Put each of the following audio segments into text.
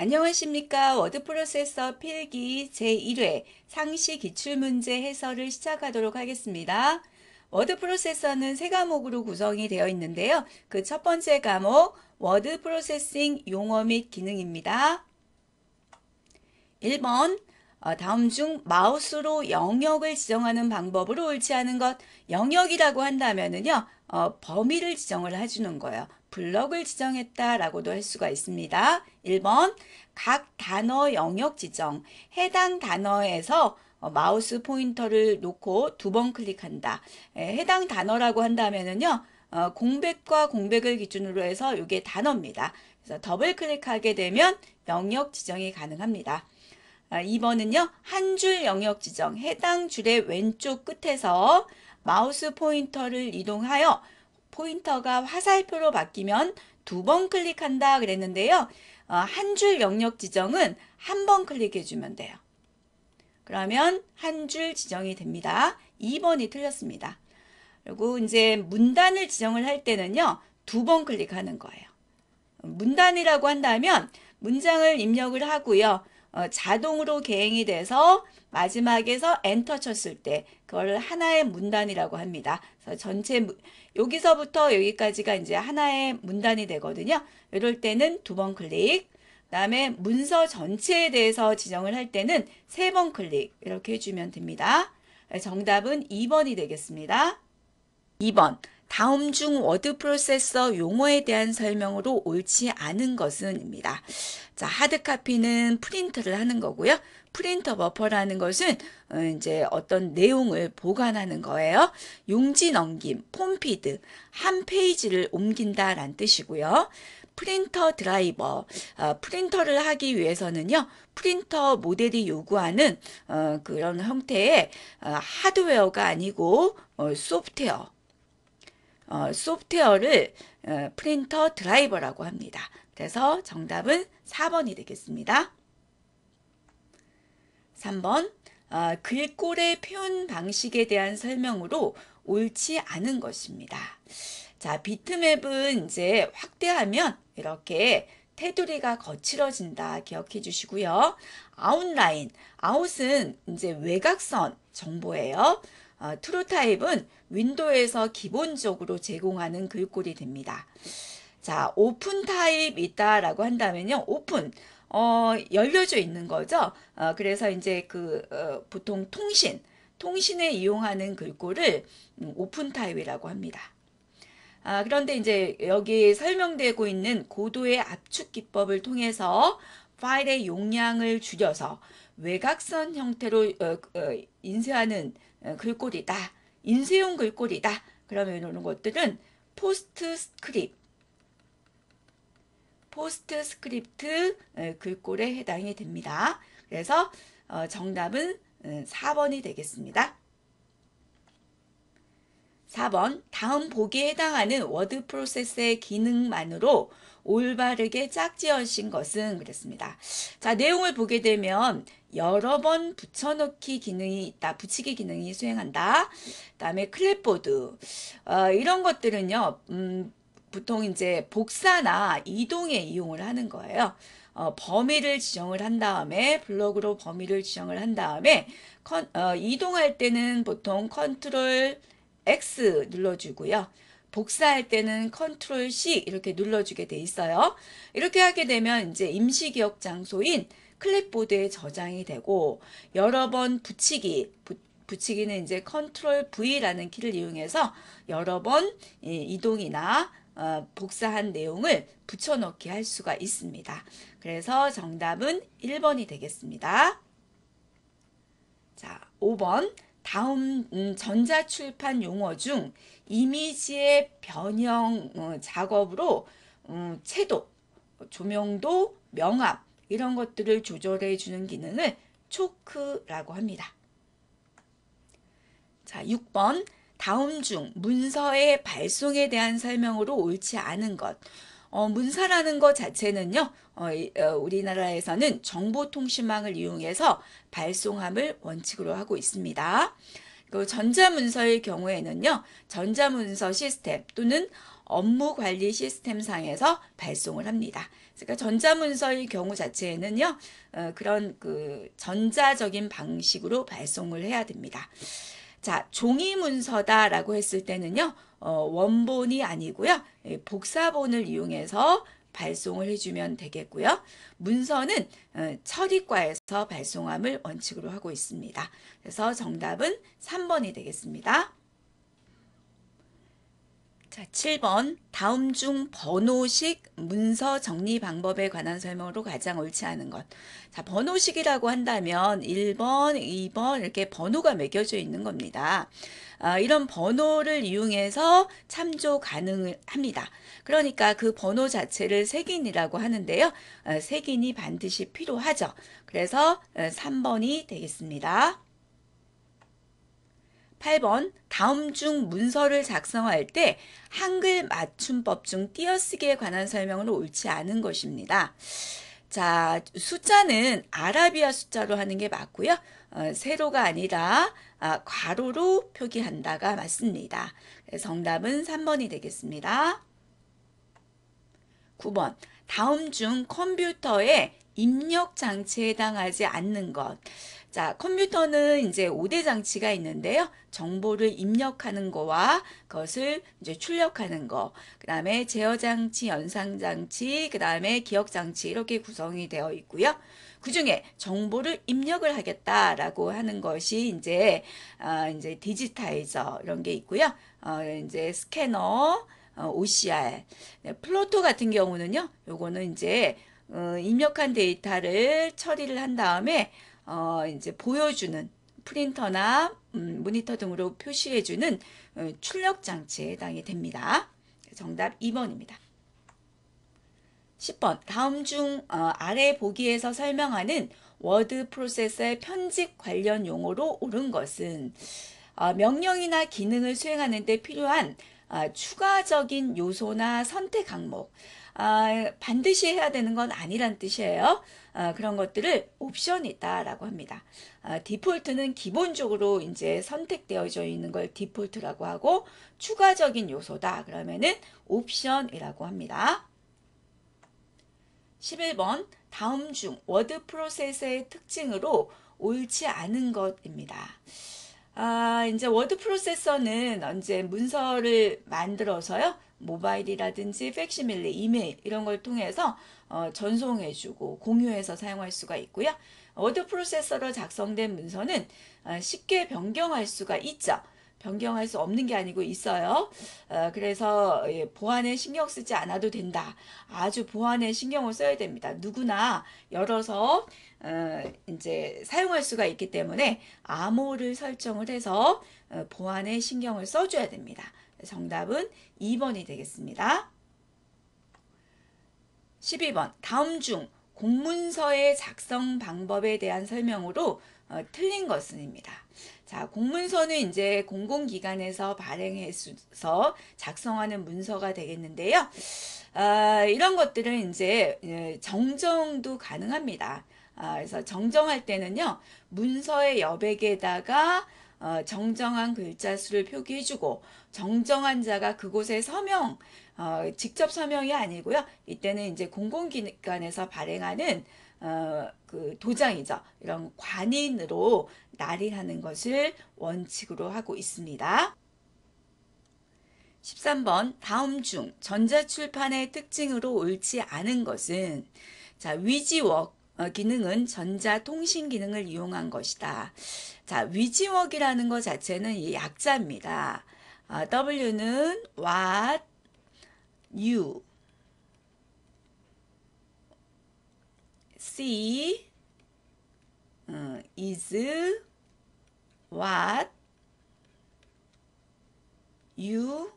안녕하십니까 워드 프로세서 필기 제1회 상시 기출문제 해설을 시작하도록 하겠습니다. 워드 프로세서는 세 과목으로 구성이 되어 있는데요. 그 첫 번째 과목 워드 프로세싱 용어 및 기능입니다. 1번 어, 다음 중 마우스로 영역을 지정하는 방법으로 옳지 않은 것 영역이라고 한다면은요 어, 범위를 지정을 해주는 거예요. 블럭을 지정했다라고도 할 수가 있습니다. 1번 각 단어 영역 지정 해당 단어에서 어, 마우스 포인터를 놓고 두 번 클릭한다. 해당 단어라고 한다면은요. 어, 공백과 공백을 기준으로 해서 이게 단어입니다. 그래서 더블 클릭하게 되면 영역 지정이 가능합니다. 아, 2번은요. 한 줄 영역 지정 해당 줄의 왼쪽 끝에서 마우스 포인터를 이동하여 포인터가 화살표로 바뀌면 두 번 클릭한다 그랬는데요. 어, 한줄 영역 지정은 한 번 클릭해 주면 돼요. 그러면 한 줄 지정이 됩니다. 2번이 틀렸습니다. 그리고 이제 문단을 지정을 할 때는요. 두 번 클릭하는 거예요. 문단이라고 한다면 문장을 입력을 하고요. 어, 자동으로 개행이 돼서 마지막에서 엔터 쳤을 때 그걸 하나의 문단이라고 합니다. 그래서 전체 여기서부터 여기까지가 이제 하나의 문단이 되거든요. 이럴 때는 두 번 클릭, 그 다음에 문서 전체에 대해서 지정을 할 때는 세 번 클릭 이렇게 해주면 됩니다. 정답은 2번이 되겠습니다. 2번 다음 중 워드 프로세서 용어에 대한 설명으로 옳지 않은 것은입니다. 자, 하드카피는 프린트를 하는 거고요. 프린터 버퍼라는 것은 어, 이제 어떤 내용을 보관하는 거예요. 용지 넘김, 폼피드, 한 페이지를 옮긴다란 뜻이고요. 프린터 드라이버, 어, 프린터를 하기 위해서는요. 프린터 모델이 요구하는 어, 그런 형태의 어, 하드웨어가 아니고 어, 소프트웨어, 어, 소프트웨어를 어, 프린터 드라이버라고 합니다. 그래서 정답은 4번이 되겠습니다. 3번 어, 글꼴의 표현 방식에 대한 설명으로 옳지 않은 것입니다. 자, 비트맵은 이제 확대하면 이렇게 테두리가 거칠어진다 기억해 주시고요. 아웃라인, 아웃은 이제 외곽선 정보예요. 어, 트루 타입은 윈도에서 기본적으로 제공하는 글꼴이 됩니다. 자, 오픈 타입이다 라고 한다면요. 오픈, 어, 열려져 있는 거죠. 어, 그래서 이제 그, 어, 보통 통신, 통신에 이용하는 글꼴을 음, 오픈 타입이라고 합니다. 아, 그런데 이제 여기 설명되고 있는 고도의 압축 기법을 통해서 파일의 용량을 줄여서 외곽선 형태로 어, 어, 인쇄하는 어, 글꼴이다. 인쇄용 글꼴이다. 그러면 이런 것들은 포스트 스크립 포스트 스크립트 글꼴에 해당이 됩니다. 그래서 어, 정답은 4번이 되겠습니다. 4번 다음 보기에 해당하는 워드 프로세스의 기능만으로 올바르게 짝지어신 것은 그랬습니다. 자 내용을 보게 되면 여러 번 붙여넣기 기능이 있다. 붙이기 기능이 수행한다. 그 다음에 클립보드 어, 이런 것들은요. 음, 보통 이제 복사나 이동에 이용을 하는 거예요. 어, 범위를 지정을 한 다음에 블록으로 범위를 지정을 한 다음에 컨, 어, 이동할 때는 보통 컨트롤 X 눌러주고요. 복사할 때는 컨트롤 C 이렇게 눌러주게 돼 있어요. 이렇게 하게 되면 이제 임시기억 장소인 클립보드에 저장이 되고 여러 번 붙이기 부, 붙이기는 이제 컨트롤 V라는 키를 이용해서 여러 번 이동이나 어, 복사한 내용을 붙여넣기 할 수가 있습니다. 그래서 정답은 1번이 되겠습니다. 자, 5번 다음 음, 전자출판 용어 중 이미지의 변형 어, 작업으로 음, 채도, 조명도, 명암, 이런 것들을 조절해 주는 기능을 초크라고 합니다. 자, 6번 다음 중 문서의 발송에 대한 설명으로 옳지 않은 것. 어, 문서라는 것 자체는요, 어, 어, 우리나라에서는 정보통신망을 이용해서 발송함을 원칙으로 하고 있습니다. 그 전자문서의 경우에는요, 전자문서 시스템 또는 업무관리 시스템상에서 발송을 합니다. 그러니까 전자문서의 경우 자체에는요. 어, 그런 그 전자적인 방식으로 발송을 해야 됩니다. 자, 종이 문서다라고 했을 때는요. 어, 원본이 아니고요. 예, 복사본을 이용해서 발송을 해주면 되겠고요. 문서는 어, 처리과에서 발송함을 원칙으로 하고 있습니다. 그래서 정답은 3번이 되겠습니다. 자, 7번 다음 중 번호식 문서 정리 방법에 관한 설명으로 가장 옳지 않은 것. 자, 번호식이라고 한다면 1번, 2번 이렇게 번호가 매겨져 있는 겁니다. 아, 이런 번호를 이용해서 참조 가능합니다. 그러니까 그 번호 자체를 색인이라고 하는데요. 아, 색인이 반드시 필요하죠. 그래서 3번이 아, 되겠습니다. 8번 다음 중 문서를 작성할 때 한글 맞춤법 중 띄어쓰기에 관한 설명으로 옳지 않은 것입니다. 자, 숫자는 아라비아 숫자로 하는 게 맞고요. 어, 세로가 아니라 아, 괄호로 표기한다가 맞습니다. 정답은 3번이 되겠습니다. 9번 다음 중 컴퓨터의 입력 장치에 해당하지 않는 것 자, 컴퓨터는 이제 5대 장치가 있는데요. 정보를 입력하는 거와 그것을 이제 출력하는 거, 그 다음에 제어 장치, 연상 장치, 그 다음에 기억 장치 이렇게 구성이 되어 있고요. 그 중에 정보를 입력을 하겠다라고 하는 것이 이제 어, 이제 디지타이저 이런 게 있고요. 어, 이제 스캐너, 어, OCR, 네, 플로토 같은 경우는요. 요거는 이제 어, 입력한 데이터를 처리를 한 다음에 어, 이제 보여주는 프린터나 음, 모니터 등으로 표시해주는 어, 출력 장치에 해당이 됩니다. 정답 2번입니다. 10번 다음 중 어, 아래 보기에서 설명하는 워드 프로세서의 편집 관련 용어로 옳은 것은 어, 명령이나 기능을 수행하는 데 필요한 어, 추가적인 요소나 선택 항목 아, 반드시 해야 되는 건 아니란 뜻이에요. 아, 그런 것들을 옵션이다라고 합니다. 아, 디폴트는 기본적으로 이제 선택되어져 있는 걸 디폴트라고 하고 추가적인 요소다 그러면은 옵션이라고 합니다. 11번 다음 중 워드 프로세스의 특징으로 옳지 않은 것입니다. 아, 이제 워드 프로세서는 언제 문서를 만들어서요. 모바일이라든지 팩시밀리, 이메일 이런 걸 통해서 어, 전송해주고 공유해서 사용할 수가 있고요. 워드 프로세서로 작성된 문서는 어, 쉽게 변경할 수가 있죠. 변경할 수 없는 게 아니고 있어요. 어, 그래서 예, 보안에 신경 쓰지 않아도 된다. 아주 보안에 신경을 써야 됩니다. 누구나 열어서 어, 이제 사용할 수가 있기 때문에 암호를 설정을 해서 어, 보안에 신경을 써줘야 됩니다. 정답은 2번이 되겠습니다. 12번 다음 중 공문서의 작성 방법에 대한 설명으로 어, 틀린 것은입니다. 자, 공문서는 이제 공공기관에서 발행해서 작성하는 문서가 되겠는데요. 아, 이런 것들은 이제 예, 정정도 가능합니다. 아, 그래서 정정할 때는요. 문서의 여백에다가 어, 정정한 글자 수를 표기해주고 정정한 자가 그곳에 서명 어, 직접 서명이 아니고요. 이때는 이제 공공기관에서 발행하는 어, 그 도장이죠. 이런 관인으로 날인하는 것을 원칙으로 하고 있습니다. 13번 다음 중 전자출판의 특징으로 옳지 않은 것은 자 위지워 어, 기능은 전자통신 기능을 이용한 것이다. 자, 위지웍이라는 것 자체는 이 약자입니다. 아, W는 what, you, see, 음, is, what, you,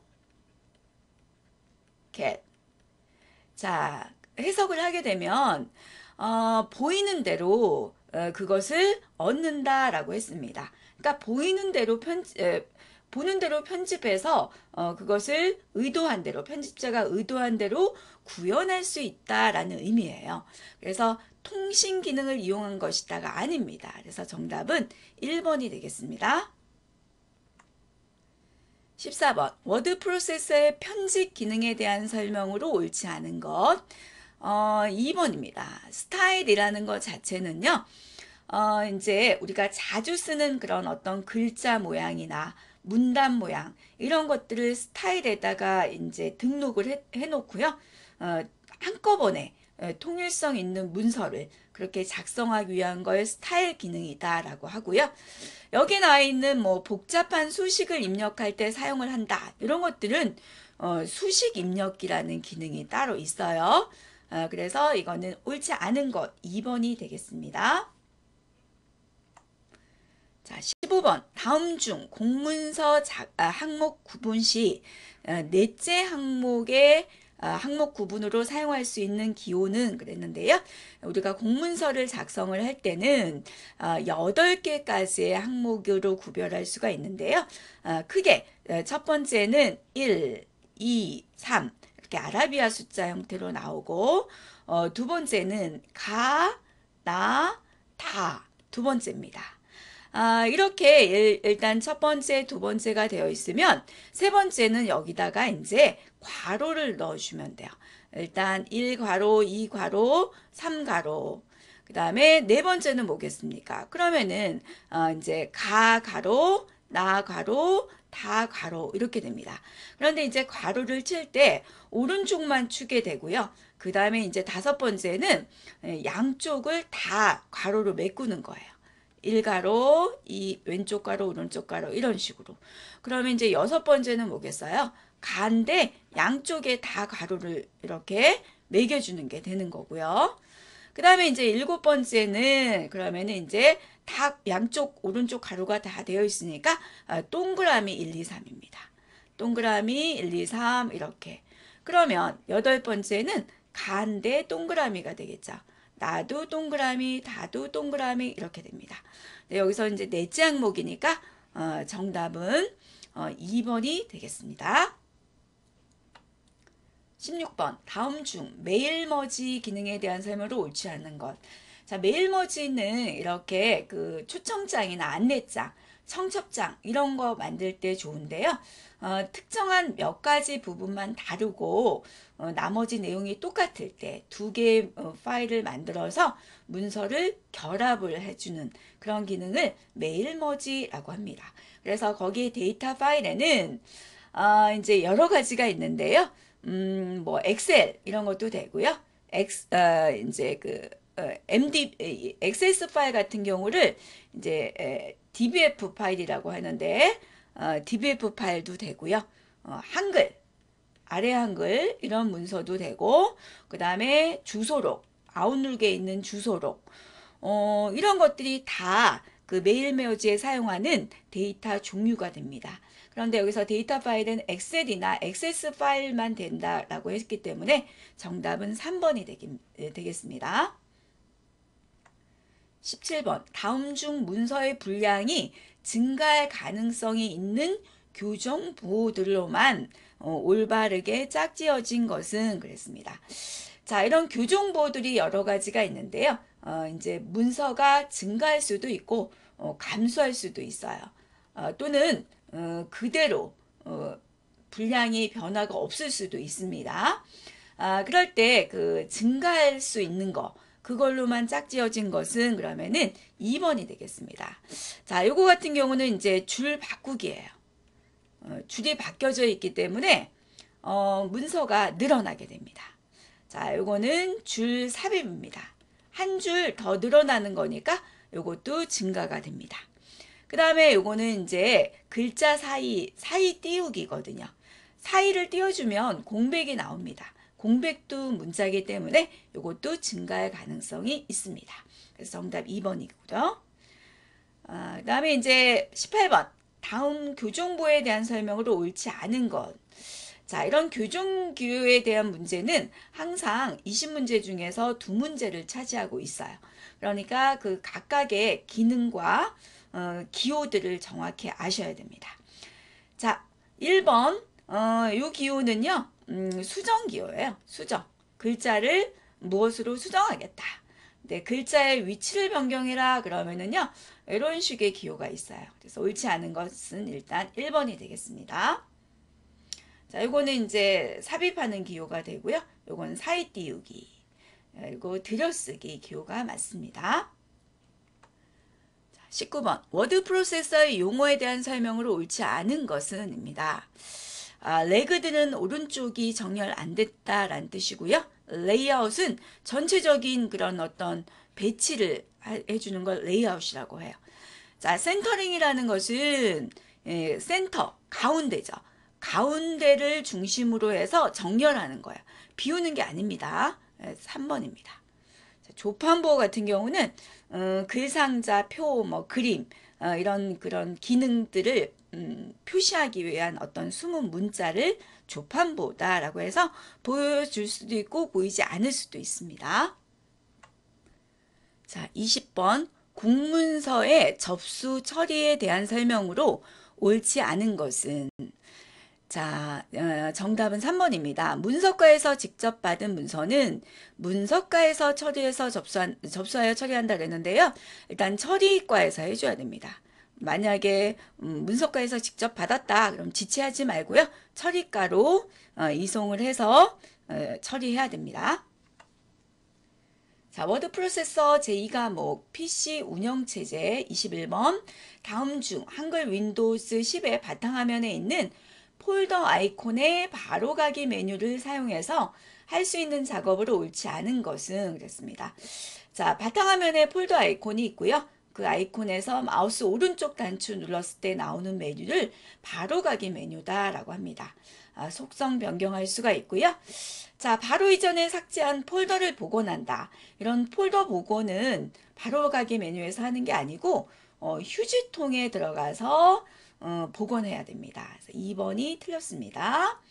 get. 자, 해석을 하게 되면 어, 보이는 대로 어, 그것을 얻는다라고 했습니다. 그러니까 보이는 대로 편 보는 대로 편집해서 어, 그것을 의도한 대로 편집자가 의도한 대로 구현할 수 있다라는 의미예요. 그래서 통신 기능을 이용한 것이다가 아닙니다. 그래서 정답은 1번이 되겠습니다. 14번 워드 프로세서의 편집 기능에 대한 설명으로 옳지 않은 것 어, 2번입니다. 스타일이라는 것 자체는요. 어, 이제 우리가 자주 쓰는 그런 어떤 글자 모양이나 문단 모양 이런 것들을 스타일에다가 이제 등록을 해, 해놓고요. 어, 한꺼번에 어, 통일성 있는 문서를 그렇게 작성하기 위한 걸 스타일 기능이다라고 하고요. 여기 나와 있는 뭐 복잡한 수식을 입력할 때 사용을 한다. 이런 것들은 어, 수식 입력기라는 기능이 따로 있어요. 어, 그래서 이거는 옳지 않은 것 2번이 되겠습니다. 자, 15번 다음 중 공문서 자, 아, 항목 구분 시 어, 넷째 항목의 어, 항목 구분으로 사용할 수 있는 기호는 그랬는데요. 우리가 공문서를 작성을 할 때는 어, 8개까지의 항목으로 구별할 수가 있는데요. 어, 크게 어, 첫 번째는 1, 2, 3 이렇게 아라비아 숫자 형태로 나오고 어, 두 번째는 가, 나, 다 두 번째입니다. 아, 이렇게 일, 단첫 번째, 두 번째가 되어 있으면 세 번째는 여기다가 이제 괄호를 넣어주면 돼요. 일단 1괄호, 2괄호, 3괄호 그 다음에 네 번째는 뭐겠습니까? 그러면은 어, 이제 가, 가로, 나, 가로, 다 괄호 이렇게 됩니다. 그런데 이제 괄호를 칠 때 오른쪽만 추게 되고요. 그 다음에 이제 다섯 번째는 예, 양쪽을 다 괄호로 메꾸는 거예요. 일가로이 왼쪽 가로, 오른쪽 가로 이런 식으로. 그러면 이제 여섯 번째는 뭐겠어요? 간데 양쪽에 다 괄호를 이렇게 매겨주는 게 되는 거고요. 그 다음에 이제 일곱 번째는 그러면은 이제 다 양쪽 오른쪽 가루가 다 되어 있으니까 아, 동그라미 1, 2, 3입니다. 동그라미 1, 2, 3 이렇게 그러면 여덟 번째는 간대 동그라미가 되겠죠. 나도 동그라미, 다도 동그라미 이렇게 됩니다. 여기서 이제 넷째 항목이니까 어, 정답은 2번이 어, 되겠습니다. 16번 다음 중 메일머지 기능에 대한 설명으로 옳지 않은 것. 자 메일머지는 이렇게 그 초청장이나 안내장, 청첩장 이런 거 만들 때 좋은데요. 어, 특정한 몇 가지 부분만 다르고 어, 나머지 내용이 똑같을 때 두 개의 어, 파일을 만들어서 문서를 결합을 해주는 그런 기능을 메일머지라고 합니다. 그래서 거기 에 데이터 파일에는 어, 이제 여러 가지가 있는데요. 음, 뭐 엑셀 이런 것도 되고요. 엑스 어, 이제 그 어, MD 엑셀스 파일 같은 경우를 이제 에, DBF 파일이라고 하는데 어, DBF 파일도 되고요. 어, 한글 아래 한글 이런 문서도 되고 그 다음에 주소록 아웃룩에 있는 주소록 어, 이런 것들이 다 그 메일메오지에 사용하는 데이터 종류가 됩니다. 그런데 여기서 데이터 파일은 엑셀이나 엑세스 파일만 된다라고 했기 때문에 정답은 3번이 되겠, 예, 습니다 17번 다음 중 문서의 분량이 증가할 가능성이 있는 교정 보호들로만 어, 올바르게 짝지어진 것은 그랬습니다. 자 이런 교정 보호들이 여러 가지가 있는데요. 어, 이제 문서가 증가할 수도 있고 어, 감소할 수도 있어요. 어, 또는 어, 그대로 어, 분량이 변화가 없을 수도 있습니다. 아, 그럴 때 그 증가할 수 있는 거 그걸로만 짝지어진 것은 그러면은 2번이 되겠습니다. 자, 요거 같은 경우는 이제 줄 바꾸기예요. 어, 줄이 바뀌어져 있기 때문에 어, 문서가 늘어나게 됩니다. 자, 요거는 줄 삽입입니다. 한 줄 더 늘어나는 거니까 요것도 증가가 됩니다. 그 다음에 요거는 이제 글자 사이, 사이 띄우기거든요. 사이를 띄워주면 공백이 나옵니다. 공백도 문자기 때문에 이것도 증가할 가능성이 있습니다. 그래서 정답 2번이고요. 아, 그 다음에 이제 18번 다음 교정보에 대한 설명으로 옳지 않은 것 자, 이런 교정교에 대한 문제는 항상 20문제 중에서 두 문제를 차지하고 있어요. 그러니까 그 각각의 기능과 어, 기호들을 정확히 아셔야 됩니다. 자, 1번 어, 이 기호는요. 음, 수정 기호예요. 수정. 글자를 무엇으로 수정하겠다. 네, 글자의 위치를 변경해라 그러면은요. 이런 식의 기호가 있어요. 그래서 옳지 않은 것은 일단 1번이 되겠습니다. 자, 요거는 이제 삽입하는 기호가 되고요. 요건 사이 띄우기. 그리고 어, 들여쓰기 기호가 맞습니다. 19번 워드 프로세서의 용어에 대한 설명으로 옳지 않은 것은 입니다. 아, 레그드는 오른쪽이 정렬 안 됐다라는 뜻이고요. 레이아웃은 전체적인 그런 어떤 배치를 해주는 걸 레이아웃이라고 해요. 자, 센터링이라는 것은 예, 센터, 가운데죠. 가운데를 중심으로 해서 정렬하는 거예요. 비우는 게 아닙니다. 3번입니다. 예, 조판보 같은 경우는 어, 글상자, 표, 뭐 그림 어, 이런 그런 기능들을 음, 표시하기 위한 어떤 숨은 문자를 조판보다라고 해서 보여줄 수도 있고 보이지 않을 수도 있습니다. 자, 20번 공문서의 접수 처리에 대한 설명으로 옳지 않은 것은 자, 어, 정답은 3번입니다. 문서과에서 직접 받은 문서는 문서과에서 처리해서 접수한, 접수하여 처리한다 그랬는데요. 일단 처리과에서 해줘야 됩니다. 만약에 음, 문서과에서 직접 받았다 그럼 지체하지 말고요. 처리과로 어, 이송을 해서 어, 처리해야 됩니다. 자, 워드 프로세서 제2과목 PC 운영체제 21번 다음 중 한글 윈도우스 10의 바탕화면에 있는 폴더 아이콘의 바로가기 메뉴를 사용해서 할 수 있는 작업으로 옳지 않은 것은 그랬습니다. 자, 바탕화면에 폴더 아이콘이 있고요. 그 아이콘에서 마우스 오른쪽 단추 눌렀을 때 나오는 메뉴를 바로가기 메뉴다라고 합니다. 아, 속성 변경할 수가 있고요. 자, 바로 이전에 삭제한 폴더를 복원한다. 이런 폴더 복원은 바로가기 메뉴에서 하는 게 아니고 어, 휴지통에 들어가서 어, 복원해야 됩니다. 그래서 2번이 틀렸습니다.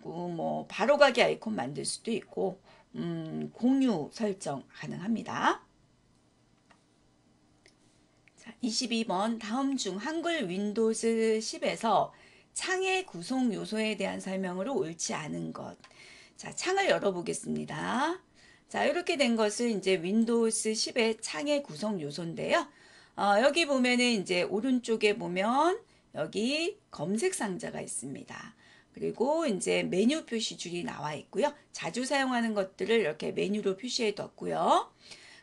그 뭐 바로가기 아이콘 만들 수도 있고 음, 공유 설정 가능합니다. 자, 22번 다음 중 한글 윈도우즈 10에서 창의 구성 요소에 대한 설명으로 옳지 않은 것. 자, 창을 열어보겠습니다. 자, 이렇게 된 것은 이제 윈도우즈 10의 창의 구성 요소인데요. 어, 여기 보면은 이제 오른쪽에 보면 여기 검색 상자가 있습니다. 그리고 이제 메뉴 표시 줄이 나와 있고요. 자주 사용하는 것들을 이렇게 메뉴로 표시해 뒀고요.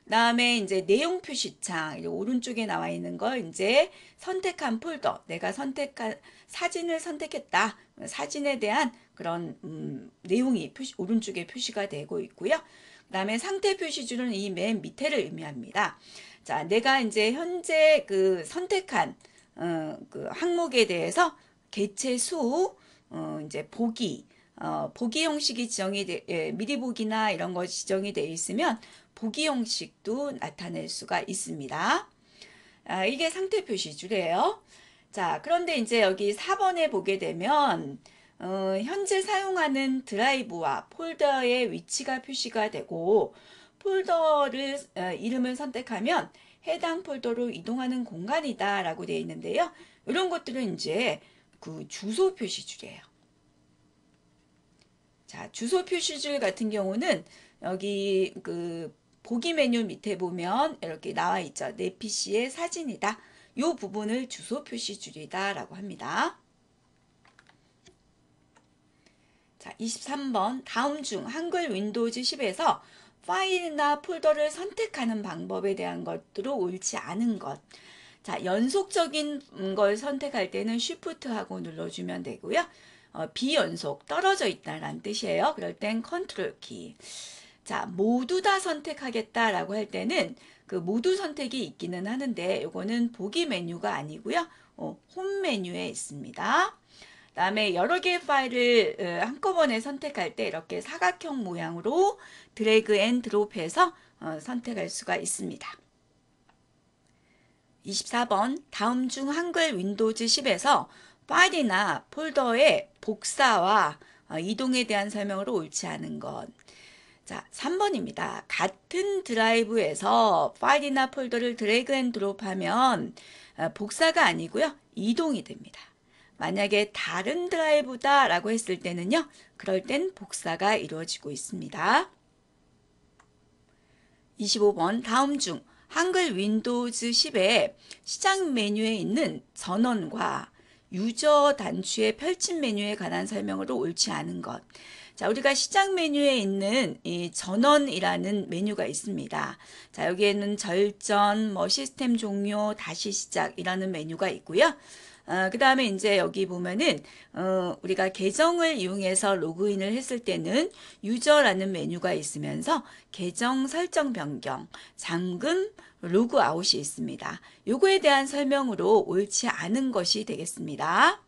그 다음에 이제 내용 표시창 오른쪽에 나와 있는 걸 이제 선택한 폴더 내가 선택한 사진을 선택했다 사진에 대한 그런 음, 내용이 표시, 오른쪽에 표시가 되고 있고요 그 다음에 상태 표시줄은 이 맨 밑에를 의미합니다 자 내가 이제 현재 그 선택한 어, 그 항목에 대해서 개체 수, 어, 이제 보기, 어, 보기 형식이 지정이 돼, 예, 미리 보기나 이런 거 지정이 되어 있으면 보기 형식도 나타낼 수가 있습니다. 아, 이게 상태 표시 줄이에요. 자, 그런데 이제 여기 4번에 보게 되면 어, 현재 사용하는 드라이브와 폴더의 위치가 표시가 되고 폴더를 어, 이름을 선택하면 해당 폴더로 이동하는 공간이다 라고 되어 있는데요. 이런 것들은 이제 그 주소 표시줄이에요. 자, 주소 표시줄 같은 경우는 여기 그 보기 메뉴 밑에 보면 이렇게 나와 있죠. 내 PC의 사진이다. 이 부분을 주소 표시줄이다 라고 합니다. 자, 23번 다음 중 한글 윈도우즈 10에서 파일이나 폴더를 선택하는 방법에 대한 것들로 옳지 않은 것. 자, 연속적인 걸 선택할 때는 쉬프트하고 눌러주면 되고요. 어, 비연속, 떨어져 있다라는 뜻이에요. 그럴 땐 컨트롤 키. 자, 모두 다 선택하겠다라고 할 때는 그 모두 선택이 있기는 하는데 이거는 보기 메뉴가 아니고요. 어, 홈 메뉴에 있습니다. 다음에 여러 개의 파일을 어, 한꺼번에 선택할 때 이렇게 사각형 모양으로 드래그 앤 드롭해서 어, 선택할 수가 있습니다. 24번 다음 중 한글 윈도우즈 10에서 파일이나 폴더의 복사와 어, 이동에 대한 설명으로 옳지 않은 것 자, 3번입니다. 같은 드라이브에서 파일이나 폴더를 드래그 앤 드롭하면 복사가 아니고요. 이동이 됩니다. 만약에 다른 드라이브다 라고 했을 때는요. 그럴 땐 복사가 이루어지고 있습니다. 25번 다음 중 한글 윈도우즈 10의 시작 메뉴에 있는 전원과 유저 단추의 펼친 메뉴에 관한 설명으로 옳지 않은 것. 자, 우리가 시작 메뉴에 있는 이 전원이라는 메뉴가 있습니다. 자, 여기에는 절전, 뭐 시스템 종료, 다시 시작이라는 메뉴가 있고요. 어, 그 다음에 이제 여기 보면은 어, 우리가 계정을 이용해서 로그인을 했을 때는 유저라는 메뉴가 있으면서 계정 설정 변경, 잠금, 로그아웃이 있습니다. 요거에 대한 설명으로 옳지 않은 것이 되겠습니다.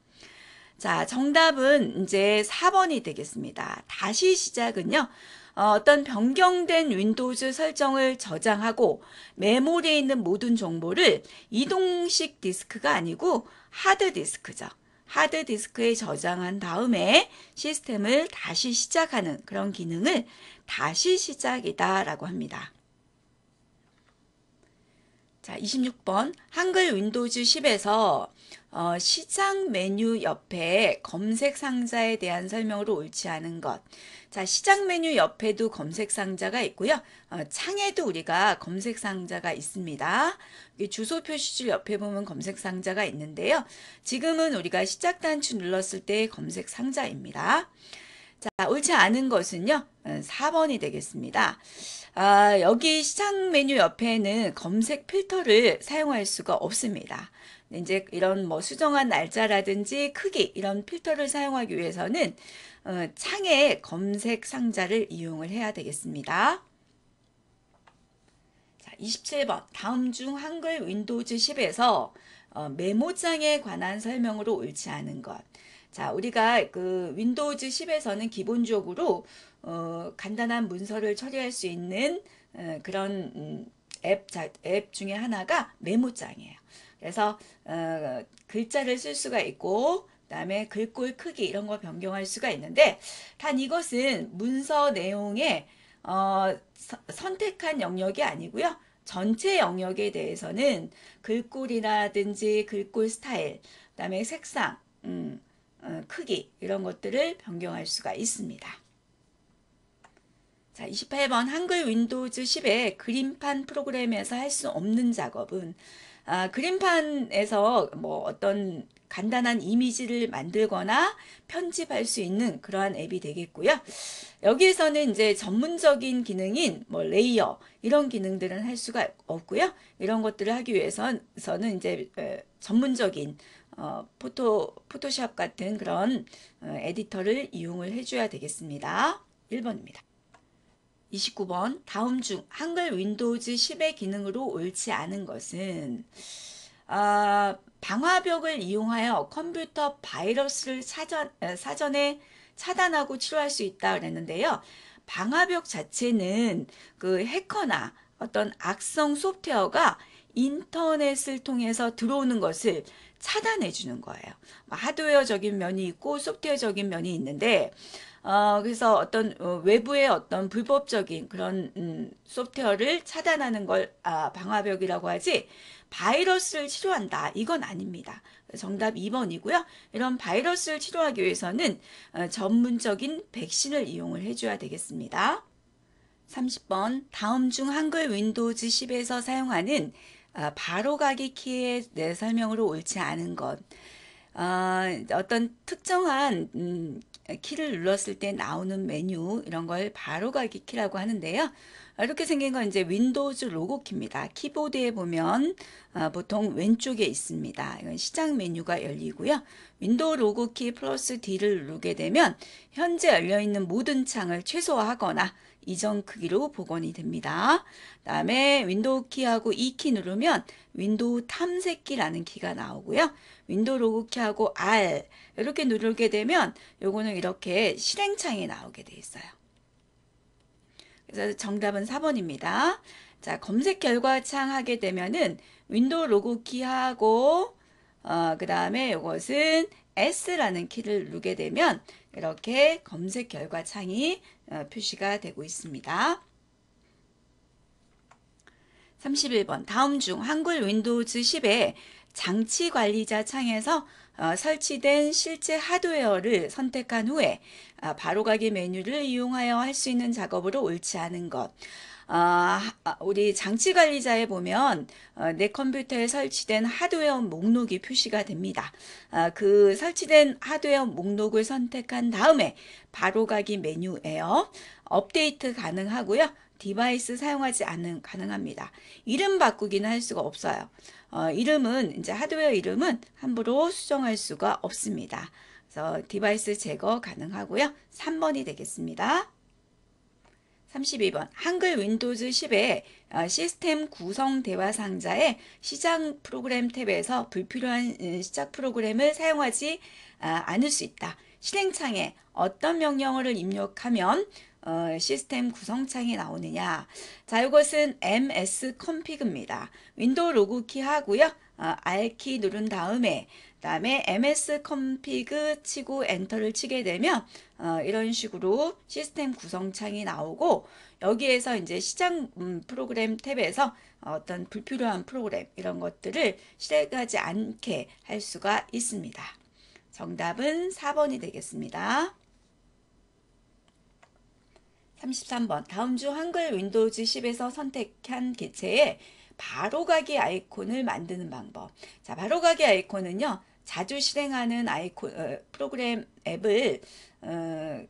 자, 정답은 이제 4번이 되겠습니다. 다시 시작은요. 어, 어떤 변경된 윈도우즈 설정을 저장하고 메모리에 있는 모든 정보를 이동식 디스크가 아니고 하드디스크죠. 하드디스크에 저장한 다음에 시스템을 다시 시작하는 그런 기능을 다시 시작이다 라고 합니다. 자, 26번 한글 윈도우즈 10에서 어, 시장 메뉴 옆에 검색 상자에 대한 설명으로 옳지 않은 것. 자, 시장 메뉴 옆에도 검색 상자가 있고요. 어, 창에도 우리가 검색 상자가 있습니다. 주소 표시줄 옆에 보면 검색 상자가 있는데요. 지금은 우리가 시작 단추 눌렀을 때 검색 상자입니다. 자, 옳지 않은 것은요. 4번이 어, 되겠습니다. 아, 여기 시장 메뉴 옆에는 검색 필터를 사용할 수가 없습니다. 이제 이런 뭐 수정한 날짜라든지 크기 이런 필터를 사용하기 위해서는 어, 창에 검색 상자를 이용을 해야 되겠습니다. 자, 27번 다음 중 한글 윈도우즈 10에서 어, 메모장에 관한 설명으로 옳지 않은 것. 자, 우리가 그 윈도우즈 10에서는 기본적으로 어, 간단한 문서를 처리할 수 있는 어, 그런 음, 앱, 자, 앱 중에 하나가 메모장이에요. 그래서 어, 글자를 쓸 수가 있고 그다음에 글꼴 크기 이런 거 변경할 수가 있는데 단 이것은 문서 내용의 어, 서, 선택한 영역이 아니고요. 전체 영역에 대해서는 글꼴이라든지 글꼴 스타일, 그다음에 색상, 음, 음, 크기 이런 것들을 변경할 수가 있습니다. 자, 28번 한글 윈도우즈 10의 그림판 프로그램에서 할 수 없는 작업은 아, 그림판에서 뭐 어떤 간단한 이미지를 만들거나 편집할 수 있는 그러한 앱이 되겠고요. 여기에서는 이제 전문적인 기능인 뭐 레이어 이런 기능들은 할 수가 없고요. 이런 것들을 하기 위해서는 이제 전문적인 어, 포토, 포토샵 같은 그런 어, 에디터를 이용을 해줘야 되겠습니다. 1번입니다. 29번 다음 중 한글 윈도우즈 10의 기능으로 옳지 않은 것은 어, 방화벽을 이용하여 컴퓨터 바이러스를 사전, 사전에 차단하고 치료할 수 있다 그랬는데요. 방화벽 자체는 그 해커나 어떤 악성 소프트웨어가 인터넷을 통해서 들어오는 것을 차단해 주는 거예요. 뭐 하드웨어적인 면이 있고 소프트웨어적인 면이 있는데 어, 그래서 어떤 어, 외부의 어떤 불법적인 그런 음, 소프트웨어를 차단하는 걸 아, 방화벽이라고 하지 바이러스를 치료한다 이건 아닙니다. 정답 2번이고요. 이런 바이러스를 치료하기 위해서는 어, 전문적인 백신을 이용을 해줘야 되겠습니다. 30번 다음 중 한글 윈도우즈 10에서 사용하는 어, 바로가기 키의 내 설명으로 옳지 않은 것 어, 어떤 특정한 음, 키를 눌렀을 때 나오는 메뉴 이런 걸 바로가기 키라고 하는데요. 이렇게 생긴 건 이제 윈도우즈 로고 키입니다. 키보드에 보면 어, 보통 왼쪽에 있습니다. 이건 시작 메뉴가 열리고요. 윈도우 로고 키 플러스 D를 누르게 되면 현재 열려있는 모든 창을 최소화하거나 이전 크기로 복원이 됩니다. 다음에 윈도우 키하고 이키 e 누르면 윈도우 탐색기라는 키가 나오고요. 윈도우 로그키하고 R 이렇게 누르게 되면 요거는 이렇게 실행창이 나오게 돼 있어요. 그래서 정답은 4번입니다. 자 검색 결과창 하게 되면은 윈도우 로그키하고 어, 그 다음에 이것은 S라는 키를 누르게 되면 이렇게 검색 결과 창이 어, 표시가 되고 있습니다. 31번 다음 중 한글 윈도우즈 10에 장치 관리자 창에서 어, 설치된 실제 하드웨어를 선택한 후에 아, 어, 바로가기 메뉴를 이용하여 할 수 있는 작업으로 옳지 않은 것. 아, 우리 장치 관리자에 보면 내 컴퓨터에 설치된 하드웨어 목록이 표시가 됩니다. 그 설치된 하드웨어 목록을 선택한 다음에 바로가기 메뉴에요. 업데이트 가능하고요. 디바이스 사용하지 않은 가능합니다. 이름 바꾸기는 할 수가 없어요. 어, 이름은 이제 하드웨어 이름은 함부로 수정할 수가 없습니다. 그래서 디바이스 제거 가능하고요. 3번이 되겠습니다. 32번 한글 윈도우즈 10의 어, 시스템 구성 대화 상자의 시장 프로그램 탭에서 불필요한 음, 시작 프로그램을 사용하지 아, 않을 수 있다. 실행창에 어떤 명령어를 입력하면 어, 시스템 구성창이 나오느냐 자 이것은 ms 컴피그입니다 윈도우 로그키 하고요 어, R키 누른 다음에 그 다음에 ms 컴피그 치고 엔터를 치게 되면 어, 이런 식으로 시스템 구성창이 나오고 여기에서 이제 시장 음, 프로그램 탭에서 어떤 불필요한 프로그램 이런 것들을 실행하지 않게 할 수가 있습니다 정답은 4번이 되겠습니다 33번 다음 주 한글 윈도우즈 10에서 선택한 개체에 바로가기 아이콘을 만드는 방법 자 바로가기 아이콘은요 자주 실행하는 아이콘 어, 프로그램 앱을 어,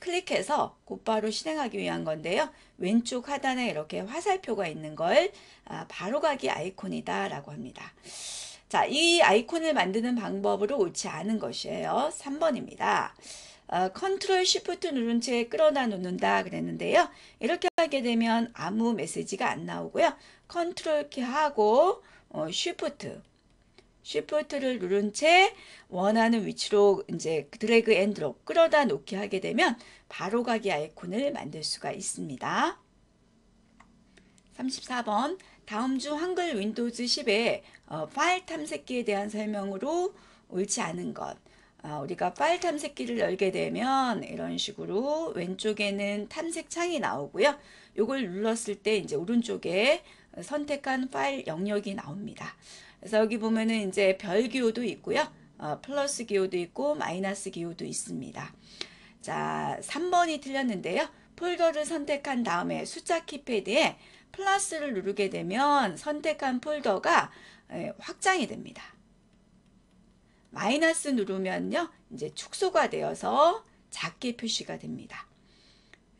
클릭해서 곧바로 실행하기 위한 건데요 왼쪽 하단에 이렇게 화살표가 있는 걸 아, 바로가기 아이콘이다 라고 합니다 자이 아이콘을 만드는 방법으로 옳지 않은 것이에요 3번입니다 어, 컨트롤 쉬프트 누른 채 끌어다 놓는다 그랬는데요. 이렇게 하게 되면 아무 메시지가 안 나오고요. 컨트롤 키 하고 어, 쉬프트 쉬프트를 누른 채 원하는 위치로 이제 드래그 앤 드롭 끌어다 놓게 하게 되면 바로가기 아이콘을 만들 수가 있습니다. 34번 다음 주 한글 윈도우즈 10의 어, 파일 탐색기에 대한 설명으로 옳지 않은 것 아, 우리가 파일 탐색기를 열게 되면 이런 식으로 왼쪽에는 탐색 창이 나오고요. 이걸 눌렀을 때 이제 오른쪽에 선택한 파일 영역이 나옵니다. 그래서 여기 보면은 이제 별 기호도 있고요. 어, 플러스 기호도 있고 마이너스 기호도 있습니다. 자, 3번이 틀렸는데요. 폴더를 선택한 다음에 숫자 키패드에 플러스를 누르게 되면 선택한 폴더가 예, 확장이 됩니다. 마이너스 누르면요. 이제 축소가 되어서 작게 표시가 됩니다.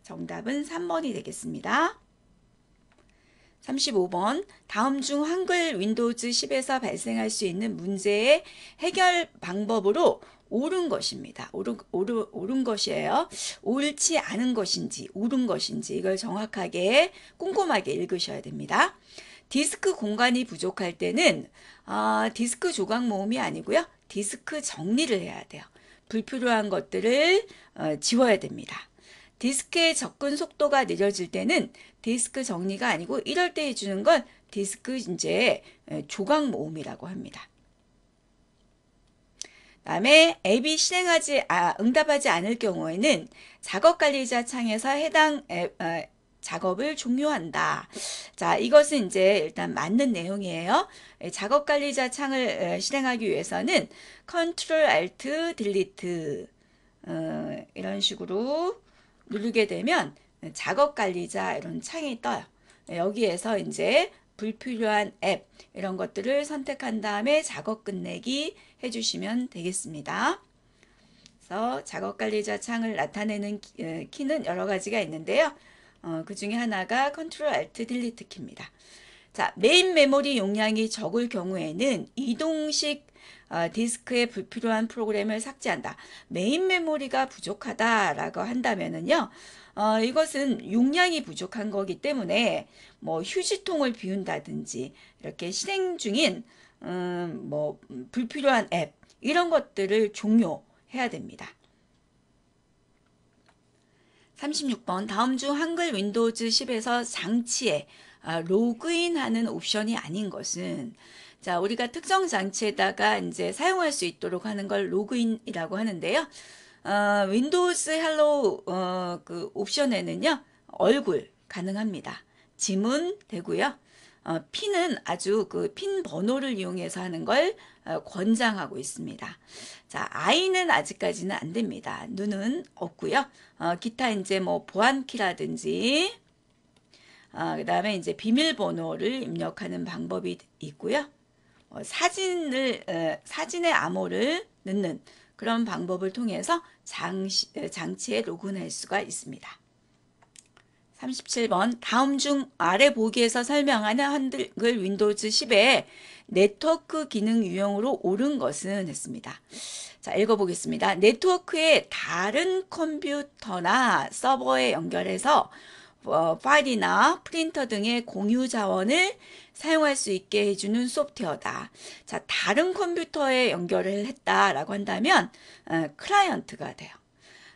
정답은 3번이 되겠습니다. 35번 다음 중 한글 윈도우즈 10에서 발생할 수 있는 문제의 해결 방법으로 옳은 것입니다. 옳은, 옳은, 옳은 것이에요. 옳지 않은 것인지 옳은 것인지 이걸 정확하게 꼼꼼하게 읽으셔야 됩니다. 디스크 공간이 부족할 때는 어, 디스크 조각 모음이 아니고요. 디스크 정리를 해야 돼요. 불필요한 것들을 어, 지워야 됩니다. 디스크의 접근 속도가 느려질 때는 디스크 정리가 아니고 이럴 때 해주는 건 디스크 이제 조각 모음이라고 합니다. 다음에 앱이 실행하지 아, 응답하지 않을 경우에는 작업 관리자 창에서 해당 앱, 어, 작업을 종료한다. 자, 이것은 이제 일단 맞는 내용이에요. 예, 작업 관리자 창을 실행하기 위해서는 Ctrl Alt d 어, 이런 식으로 누르게 되면 작업 관리자 이런 창이 떠요. 예, 여기에서 이제 불필요한 앱 이런 것들을 선택한 다음에 작업 끝내기 해주시면 되겠습니다. 그래서 작업 관리자 창을 나타내는 키는 여러 가지가 있는데요. 어, 그 중에 하나가 컨트롤 알트 딜리트 키입니다. 자, 메인 메모리 용량이 적을 경우에는 이동식 어, 디스크에 불필요한 프로그램을 삭제한다. 메인 메모리가 부족하다라고 한다면은요. 어, 이것은 용량이 부족한 거기 때문에 뭐 휴지통을 비운다든지 이렇게 실행 중인 음, 뭐 불필요한 앱 이런 것들을 종료해야 됩니다. 36번 다음 주 한글 윈도우즈 10에서 장치에 아, 로그인하는 옵션이 아닌 것은 자 우리가 특정 장치에다가 이제 사용할 수 있도록 하는 걸 로그인이라고 하는데요. 어, 윈도우즈 헬로우 어, 그 옵션에는요 얼굴 가능합니다. 지문 되고요. 어, 핀은 아주 그 핀 번호를 이용해서 하는 걸 어, 권장하고 있습니다. 자, 아이는 아직까지는 안 됩니다. 눈은 없고요. 어, 기타 이제 뭐 보안키라든지 어, 그 다음에 이제 비밀번호를 입력하는 방법이 있고요. 어, 사진을 에, 어, 사진의 암호를 넣는 그런 방법을 통해서 장치, 장치에 로그인할 수가 있습니다. 37번 다음 중 아래 보기에서 설명하는 한글 윈도우즈 10의 네트워크 기능 유형으로 옳은 것은 했습니다. 자 읽어보겠습니다. 네트워크의 다른 컴퓨터나 서버에 연결해서 어, 파일이나 프린터 등의 공유 자원을 사용할 수 있게 해주는 소프트웨어다. 자 다른 컴퓨터에 연결을 했다라고 한다면 어, 클라이언트가 돼요.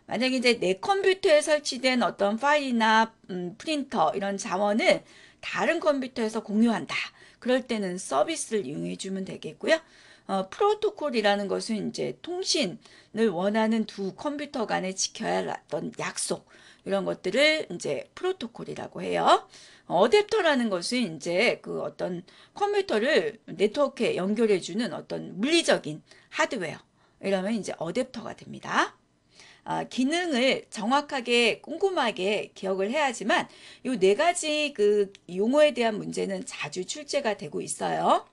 만약에 이제 내 컴퓨터에 설치된 어떤 파일이나 음, 프린터 이런 자원을 다른 컴퓨터에서 공유한다. 그럴 때는 서비스를 이용해 주면 되겠고요. 어, 프로토콜이라는 것은 이제 통신을 원하는 두 컴퓨터 간에 지켜야 할 어떤 약속 이런 것들을 이제 프로토콜이라고 해요. 어댑터라는 것은 이제 그 어떤 컴퓨터를 네트워크에 연결해 주는 어떤 물리적인 하드웨어 이러면 이제 어댑터가 됩니다. 어, 기능을 정확하게 꼼꼼하게 기억을 해야지만 이 네 가지 그 용어에 대한 문제는 자주 출제가 되고 있어요.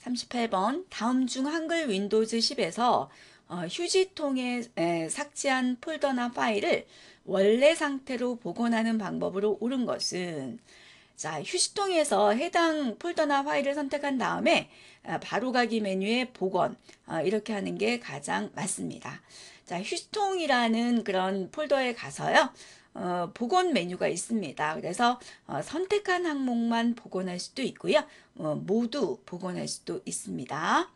38번 다음 중 한글 윈도우즈 10에서 어, 휴지통에 삭제한 폴더나 파일을 원래 상태로 복원하는 방법으로 옳은 것은 자, 휴지통에서 해당 폴더나 파일을 선택한 다음에 아, 바로가기 메뉴에 복원 아, 이렇게 하는 게 가장 맞습니다. 자, 휴지통이라는 그런 폴더에 가서요. 어, 복원 메뉴가 있습니다. 그래서 어, 선택한 항목만 복원할 수도 있고요. 어, 모두 복원할 수도 있습니다.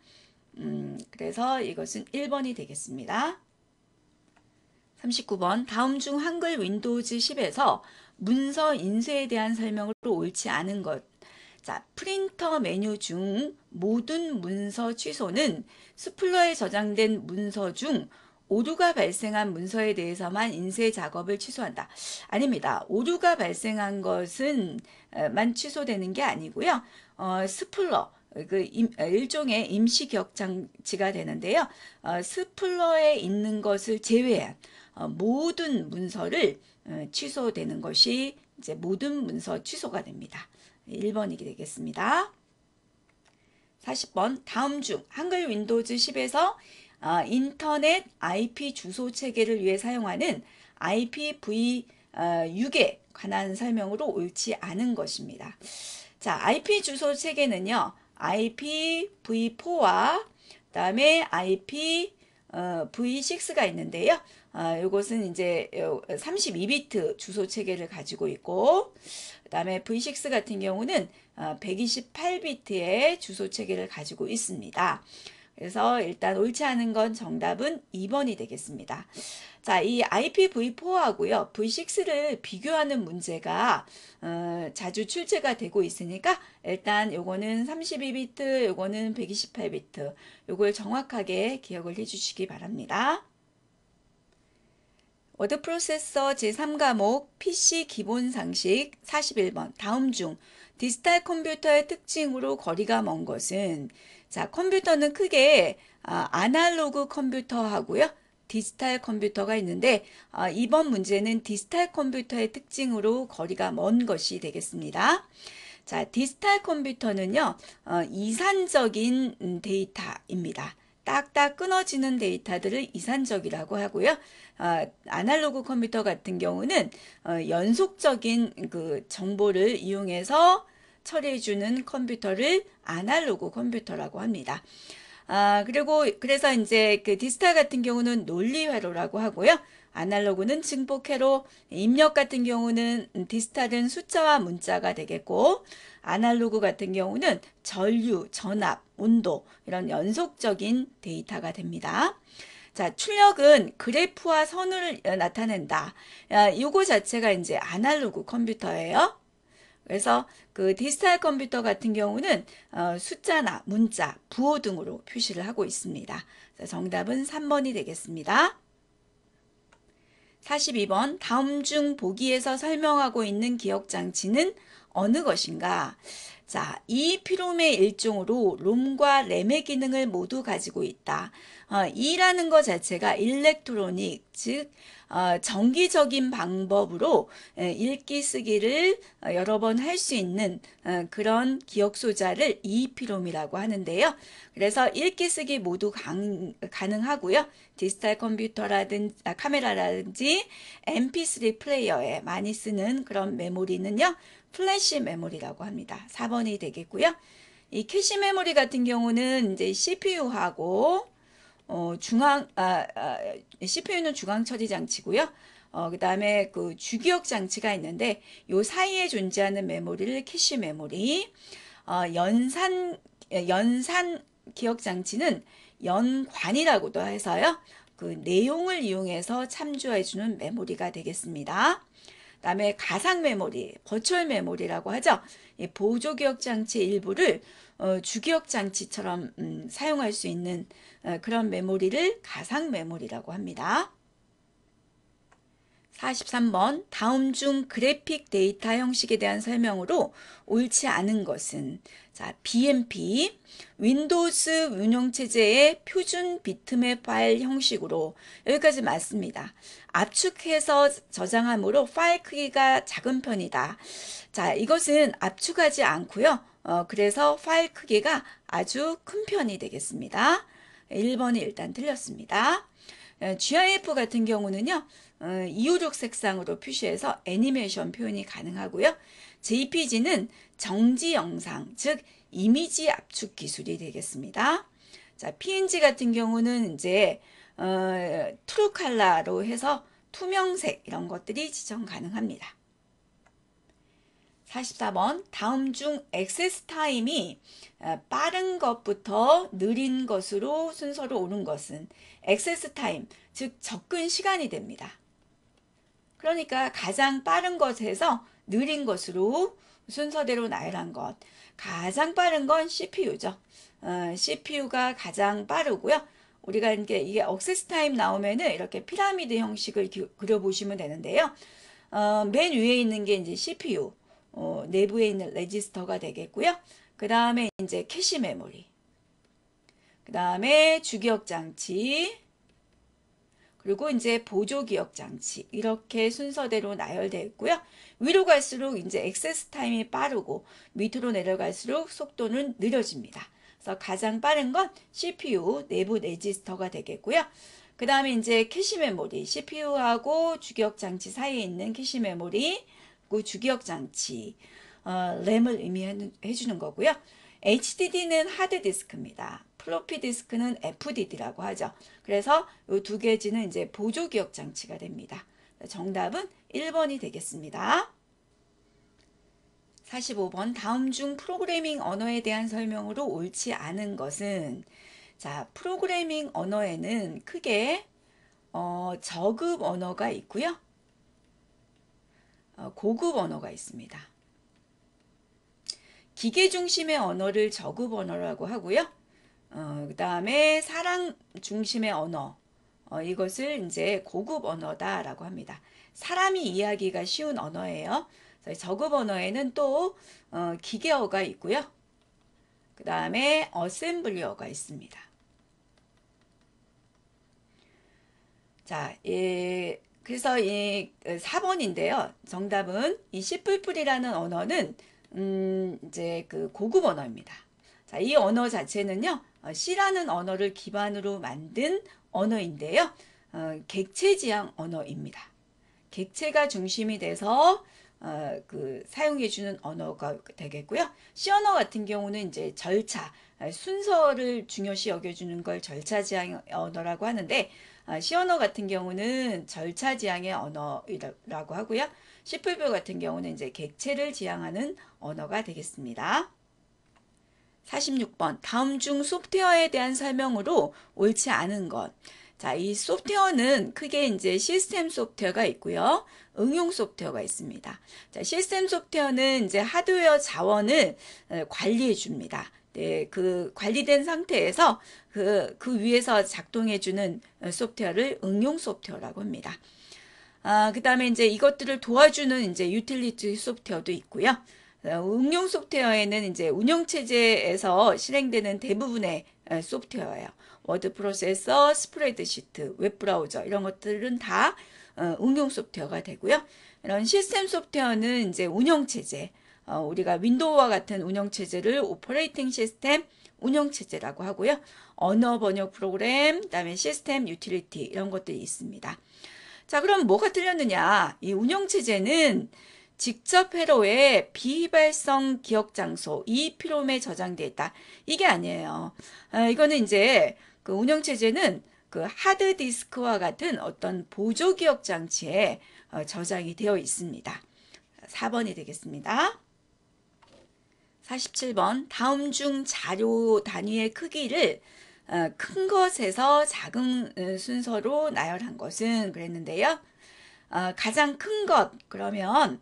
음, 그래서 이것은 1번이 되겠습니다. 39번 다음 중 한글 윈도우즈 10에서 문서 인쇄에 대한 설명으로 옳지 않은 것. 자, 프린터 메뉴 중 모든 문서 취소는 수플러에 저장된 문서 중 오류가 발생한 문서에 대해서만 인쇄 작업을 취소한다. 아닙니다. 오류가 발생한 것은 만 취소되는 게 아니고요. 어, 스플러 그 임, 일종의 임시 격장치가 되는데요. 어, 스플러에 있는 것을 제외한 어, 모든 문서를 어, 취소되는 것이 이제 모든 문서 취소가 됩니다. 1번이 되겠습니다. 40번 다음 중 한글 윈도우즈 10에서 어, 인터넷 IP 주소 체계를 위해 사용하는 IPv6에 어, 관한 설명으로 옳지 않은 것입니다. 자, IP 주소 체계는요. IPv4와 그다음에 IP V6가 어, 있는데요. 아, 요것은 이제 32비트 어, 주소 체계를 가지고 있고 그다음에 V6 같은 경우는 128비트의 주소 체계를 가지고 있습니다. 그래서 일단 옳지 않은 건 정답은 2번이 되겠습니다. 자, 이 IPv4하고요. V6를 비교하는 문제가 어, 자주 출제가 되고 있으니까 일단 요거는 32비트, 요거는 128비트. 요걸 정확하게 기억을 해 주시기 바랍니다. 워드 프로세서 제3과목 PC 기본 상식 41번 다음 중 디지털 컴퓨터의 특징으로 거리가 먼 것은 자, 컴퓨터는 크게 아, 아날로그 컴퓨터하고요. 디지털 컴퓨터가 있는데 아, 이번 문제는 디지털 컴퓨터의 특징으로 거리가 먼 것이 되겠습니다. 자, 디지털 컴퓨터는요. 어, 이산적인 음, 데이터입니다. 딱딱 끊어지는 데이터들을 이산적이라고 하고요. 아, 아날로그 컴퓨터 같은 경우는 어, 연속적인 그 정보를 이용해서 처리해주는 컴퓨터를 아날로그 컴퓨터라고 합니다. 아, 그리고 그래서 이제 그 디지털 같은 경우는 논리회로라고 하고요. 아날로그는 증폭회로, 입력 같은 경우는 디지털은 숫자와 문자가 되겠고 아날로그 같은 경우는 전류, 전압, 온도 이런 연속적인 데이터가 됩니다. 자, 출력은 그래프와 선을 나타낸다. 이거 아, 자체가 이제 아날로그 컴퓨터예요. 그래서 그 디지털 컴퓨터 같은 경우는 어, 숫자나 문자, 부호 등으로 표시를 하고 있습니다. 정답은 3번이 되겠습니다. 42번 다음 중 보기에서 설명하고 있는 기억장치는 어느 것인가? 자, 이 피롬의 일종으로 롬과 램의 기능을 모두 가지고 있다. 어, 이라는 것 자체가 일렉트로닉, 즉 어, 정기적인 방법으로 예, 읽기 쓰기를 어, 여러 번 할 수 있는 어, 그런 기억 소자를 이피롬이라고 하는데요. 그래서 읽기 쓰기 모두 강, 가능하고요. 디지털 컴퓨터라든지 아, 카메라라든지 mp3 플레이어에 많이 쓰는 그런 메모리는요. 플래시 메모리라고 합니다. 4번이 되겠고요. 이 캐시 메모리 같은 경우는 이제 CPU하고 어, 중앙 아, 아, CPU는 중앙 처리 장치고요. 어, 그 다음에 그 주기억 장치가 있는데 요 사이에 존재하는 메모리를 캐시 메모리 어, 연산 예, 연산 기억 장치는 연관이라고도 해서요. 그 내용을 이용해서 참조해주는 메모리가 되겠습니다. 그 다음에 가상 메모리, 버추얼 메모리라고 하죠. 보조 기억 장치 일부를 어, 주기억 장치처럼 음, 사용할 수 있는 어, 그런 메모리를 가상 메모리라고 합니다. 43번 다음 중 그래픽 데이터 형식에 대한 설명으로 옳지 않은 것은 자 BMP 윈도우스 운영체제의 표준 비트맵 파일 형식으로 여기까지 맞습니다. 압축해서 저장함으로 파일 크기가 작은 편이다. 자 이것은 압축하지 않고요. 어, 그래서 파일 크기가 아주 큰 편이 되겠습니다. 1번이 일단 틀렸습니다. 예, GIF 같은 경우는요. 어, 이호적 색상으로 표시해서 애니메이션 표현이 가능하고요. JPG는 정지 영상, 즉 이미지 압축 기술이 되겠습니다. 자, PNG 같은 경우는 이제 어, 트루 칼라로 해서 투명색 이런 것들이 지정 가능합니다. 44번 다음 중 액세스 타임이 빠른 것부터 느린 것으로 순서로 오는 것은 액세스 타임 즉 접근 시간이 됩니다. 그러니까 가장 빠른 것에서 느린 것으로 순서대로 나열한 것 가장 빠른 건 CPU죠. 어, CPU가 가장 빠르고요. 우리가 이게 이게 억세스 타임 나오면은 이렇게 피라미드 형식을 기, 그려보시면 되는데요. 어, 맨 위에 있는 게 이제 CPU, 어, 내부에 있는 레지스터가 되겠고요. 그 다음에 이제 캐시 메모리, 그 다음에 주기억 장치, 그리고 이제 보조 기억 장치 이렇게 순서대로 나열되어 있고요. 위로 갈수록 이제 액세스 타임이 빠르고 밑으로 내려갈수록 속도는 느려집니다. 그래서 가장 빠른 건 CPU 내부 레지스터가 되겠고요. 그 다음에 이제 캐시 메모리, CPU하고 주기억 장치 사이에 있는 캐시 메모리, 복구 주기억 장치 어, 램을 의미해주는 거고요. HDD는 하드디스크입니다. 플로피 디스크는 FDD라고 하죠. 그래서 이 두 개지는 이제 보조 기억 장치가 됩니다. 정답은 1번이 되겠습니다. 45번 다음 중 프로그래밍 언어에 대한 설명으로 옳지 않은 것은 자 프로그래밍 언어에는 크게 어, 저급 언어가 있고요. 어, 고급 언어가 있습니다. 기계 중심의 언어를 저급 언어라고 하고요. 어, 그 다음에 사랑 중심의 언어 어, 이것을 이제 고급 언어다라고 합니다. 사람이 이해하기가 쉬운 언어예요. 저급 언어에는 또 어, 기계어가 있고요. 그 다음에 어셈블리어가 있습니다. 자, 예, 그래서 이 4번인데요. 그 정답은 이 씨뿔뿔이라는 언어는 음 이제 그 고급 언어입니다. 자, 이 언어 자체는요. C라는 어, 언어를 기반으로 만든 언어인데요. 어, 객체지향 언어입니다. 객체가 중심이 돼서 어, 그 사용해주는 언어가 되겠고요. C 언어 같은 경우는 이제 절차, 순서를 중요시 여겨주는 걸 절차지향 언어라고 하는데 아, 시언어 같은 경우는 절차 지향의 언어라고 하고요. 시풀표 같은 경우는 이제 객체를 지향하는 언어가 되겠습니다. 46번 다음 중 소프트웨어에 대한 설명으로 옳지 않은 것 자, 이 소프트웨어는 크게 이제 시스템 소프트웨어가 있고요. 응용 소프트웨어가 있습니다. 자, 시스템 소프트웨어는 이제 하드웨어 자원을 관리해 줍니다. 네, 그 관리된 상태에서 그, 그 위에서 작동해주는 어, 소프트웨어를 응용 소프트웨어라고 합니다. 아, 그 다음에 이제 이것들을 도와주는 이제 유틸리티 소프트웨어도 있고요. 어, 응용 소프트웨어에는 이제 운영체제에서 실행되는 대부분의 어, 소프트웨어예요. 워드 프로세서, 스프레드시트, 웹브라우저 이런 것들은 다 응용 소프트웨어가 되고요. 이런 시스템 소프트웨어는 이제 운영체제, 어, 우리가 윈도우와 같은 운영체제를 오퍼레이팅 시스템 운영체제라고 하고요. 언어 번역 프로그램, 그다음에 시스템 유틸리티 이런 것들이 있습니다. 자 그럼 뭐가 틀렸느냐 이 운영체제는 직접 회로의 비발성 기억 장소 이 필요에 저장돼 있다 이게 아니에요 어, 이거는 이제 그 운영체제는 그 하드디스크와 같은 어떤 보조 기억 장치에 어, 저장이 되어 있습니다 4번이 되겠습니다 47번 다음 중 자료 단위의 크기를 어, 큰 것에서 작은 어, 순서로 나열한 것은 그랬는데요. 어, 가장 큰 것 그러면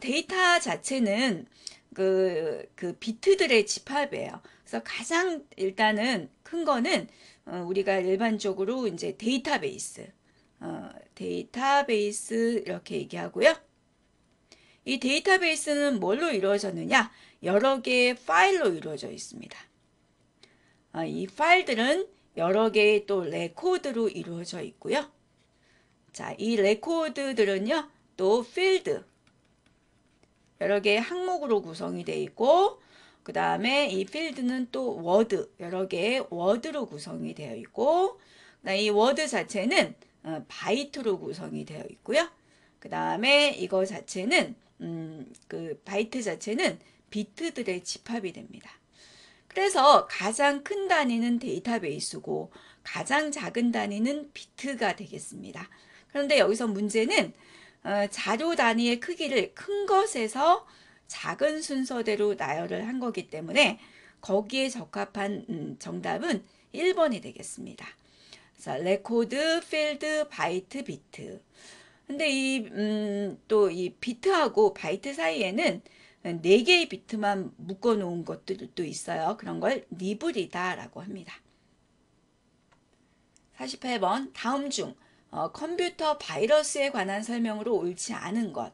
데이터 자체는 그, 그 비트들의 집합이에요. 그래서 가장 일단은 큰 거는 우리가 일반적으로 이제 데이터베이스 데이터베이스 이렇게 얘기하고요. 이 데이터베이스는 뭘로 이루어졌느냐? 여러 개의 파일로 이루어져 있습니다. 아, 이 파일들은 여러 개의 또 레코드로 이루어져 있고요. 자, 이 레코드들은요. 또 필드 여러 개의 항목으로 구성이 되어 있고 그 다음에 이 필드는 또 워드 여러 개의 워드로 구성이 되어 있고 이 워드 자체는 어, 바이트로 구성이 되어 있고요. 그 다음에 이거 자체는 음, 그 바이트 자체는 비트들의 집합이 됩니다. 그래서 가장 큰 단위는 데이터베이스고 가장 작은 단위는 비트가 되겠습니다. 그런데 여기서 문제는 어, 자료 단위의 크기를 큰 것에서 작은 순서대로 나열을 한 거기 때문에 거기에 적합한 음, 정답은 1번이 되겠습니다. 자, 레코드, 필드, 바이트, 비트. 근데 이, 음, 또 이 비트하고 바이트 사이에는 네 개의 비트만 묶어 놓은 것들도 있어요. 그런 걸 니블이다라고 합니다. 48번 다음 중 어, 컴퓨터 바이러스에 관한 설명으로 옳지 않은 것.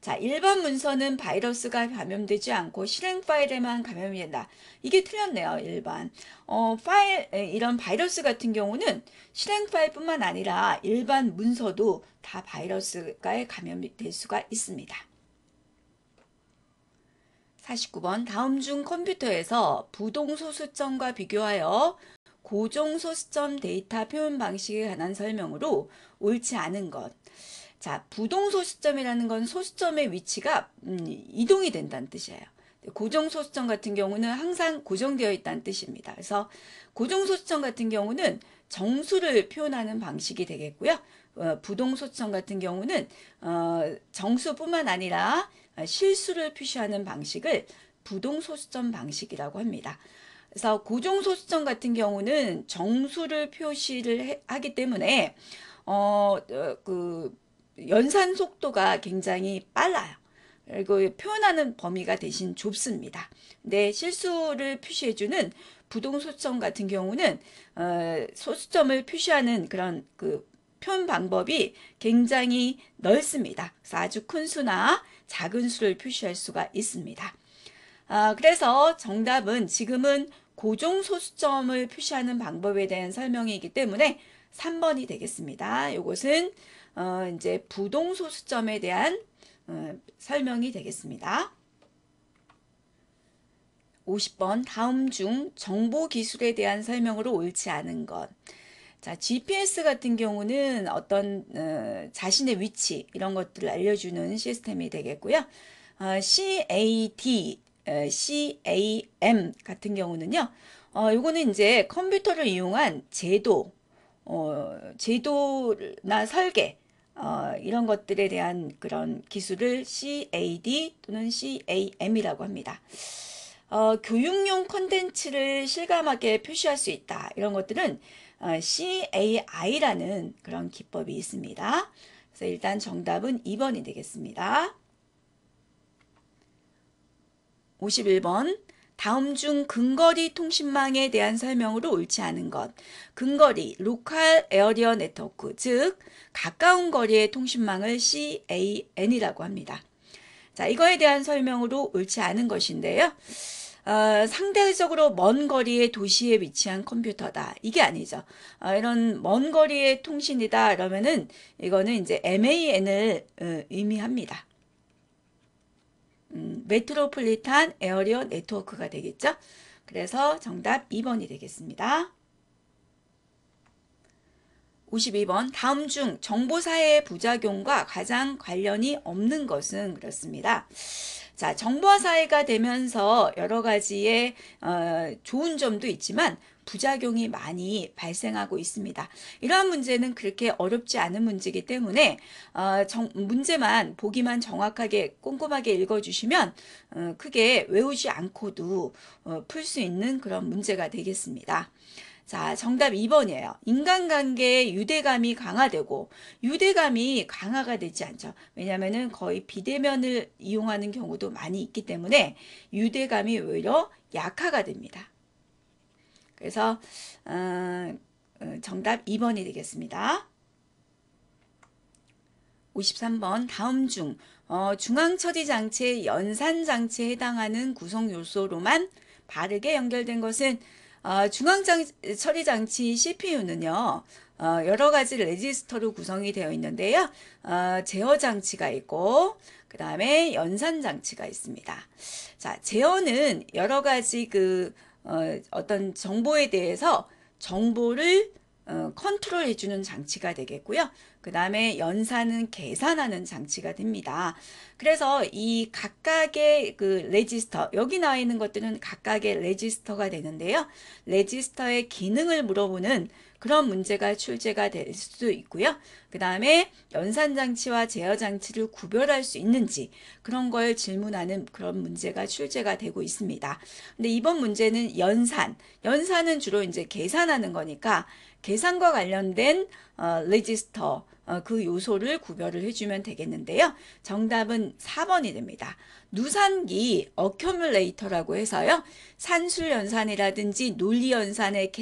자, 1번 문서는 바이러스가 감염되지 않고 실행 파일에만 감염이 된다. 이게 틀렸네요, 1번. 어, 파일, 이런 바이러스 같은 경우는 실행 파일뿐만 아니라 일반 문서도 다바이러스가감염될 수가 있습니다. 49번 다음 중 컴퓨터에서 부동소수점과 비교하여 고정소수점 데이터 표현 방식에 관한 설명으로 옳지 않은 것. 자, 부동소수점이라는 건 소수점의 위치가 음, 이동이 된다는 뜻이에요. 고정소수점 같은 경우는 항상 고정되어 있다는 뜻입니다. 그래서 고정소수점 같은 경우는 정수를 표현하는 방식이 되겠고요. 어, 부동소수점 같은 경우는 어, 정수뿐만 아니라 아, 실수를 표시하는 방식을 부동소수점 방식이라고 합니다. 그래서 고정소수점 같은 경우는 정수를 표시를 하기 때문에 어, 어, 그 연산 속도가 굉장히 빨라요. 그리고 표현하는 범위가 대신 좁습니다. 근데 실수를 표시해주는 부동소수점 같은 경우는 어, 소수점을 표시하는 그런 그 표현 방법이 굉장히 넓습니다. 그래서 아주 큰 수나 작은 수를 표시할 수가 있습니다. 아, 그래서 정답은 지금은 고정 소수점을 표시하는 방법에 대한 설명이기 때문에 3번이 되겠습니다. 이것은 어, 이제 부동 소수점에 대한 어, 설명이 되겠습니다. 50번 다음 중 정보 기술에 대한 설명으로 옳지 않은 것. 자, GPS 같은 경우는 어떤 어, 자신의 위치 이런 것들을 알려주는 시스템이 되겠고요. 어, CAD, 어, CAM 같은 경우는요. 어, 요거는 이제 컴퓨터를 이용한 제도, 어, 제도나 설계 어, 이런 것들에 대한 그런 기술을 CAD 또는 CAM이라고 합니다. 어, 교육용 컨텐츠를 실감하게 표시할 수 있다. 이런 것들은 어, CAI라는 그런 기법이 있습니다. 그래서 일단 정답은 2번이 되겠습니다. 51번 다음 중 근거리 통신망에 대한 설명으로 옳지 않은 것. 근거리, 로컬 에어리어 네트워크, 즉 가까운 거리의 통신망을 CAN이라고 합니다. 자, 이거에 대한 설명으로 옳지 않은 것인데요. 어, 상대적으로 먼 거리의 도시에 위치한 컴퓨터다. 이게 아니죠. 어, 이런 먼 거리의 통신이다. 그러면은 이거는 이제 MAN을 어, 의미합니다. 음, 메트로폴리탄 에어리어 네트워크가 되겠죠. 그래서 정답 2번이 되겠습니다. 52번 다음 중 정보사회의 부작용과 가장 관련이 없는 것은 그렇습니다. 자, 정보화 사회가 되면서 여러 가지의 어, 좋은 점도 있지만 부작용이 많이 발생하고 있습니다. 이러한 문제는 그렇게 어렵지 않은 문제이기 때문에 어, 정, 문제만 보기만 정확하게 꼼꼼하게 읽어주시면 어, 크게 외우지 않고도 어, 풀수 있는 그런 문제가 되겠습니다. 자, 정답 2번이에요. 인간관계의 유대감이 강화되고 유대감이 강화가 되지 않죠. 왜냐면은 거의 비대면을 이용하는 경우도 많이 있기 때문에 유대감이 오히려 약화가 됩니다. 그래서 어, 어 정답 2번이 되겠습니다. 53번 다음 중 어, 중앙처지 장치의 연산 장치에 해당하는 구성 요소로만 바르게 연결된 것은 어, 중앙장 처리 장치 CPU는요. 어, 여러 가지 레지스터로 구성이 되어 있는데요. 어, 제어 장치가 있고 그 다음에 연산 장치가 있습니다. 자, 제어는 여러 가지 그 어, 어떤 정보에 대해서 정보를 어, 컨트롤 해주는 장치가 되겠고요. 그 다음에 연산은 계산하는 장치가 됩니다. 그래서 이 각각의 그 레지스터 여기 나와 있는 것들은 각각의 레지스터가 되는데요. 레지스터의 기능을 물어보는 그런 문제가 출제가 될 수도 있고요. 그 다음에 연산장치와 제어장치를 구별할 수 있는지 그런 걸 질문하는 그런 문제가 출제가 되고 있습니다. 근데 이번 문제는 연산. 연산은 주로 이제 계산하는 거니까 계산과 관련된 어, 레지스터 어, 그 요소를 구별을 해주면 되겠는데요. 정답은 4번이 됩니다. 누산기 어큐뮬레이터라고 해서요. 산술연산이라든지 논리연산의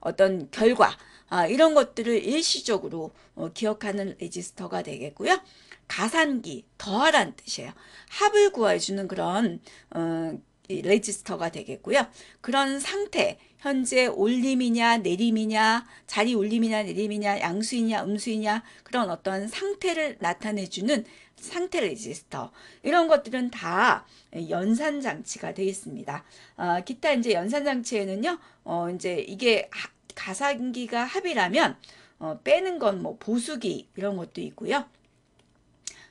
어떤 결과 아, 이런 것들을 일시적으로 어, 기억하는 레지스터가 되겠고요. 가산기, 더하란 뜻이에요. 합을 구해주는 그런 어, 레지스터가 되겠고요. 그런 상태, 현재 올림이냐 내림이냐 자리 올림이냐 내림이냐 양수이냐 음수이냐 그런 어떤 상태를 나타내주는 상태 레지스터 이런 것들은 다 연산 장치가 되어 있습니다. 어, 기타 이제 연산 장치에는요, 어, 이제 이게 하, 가상기가 합이라면 어, 빼는 건 뭐 보수기 이런 것도 있고요.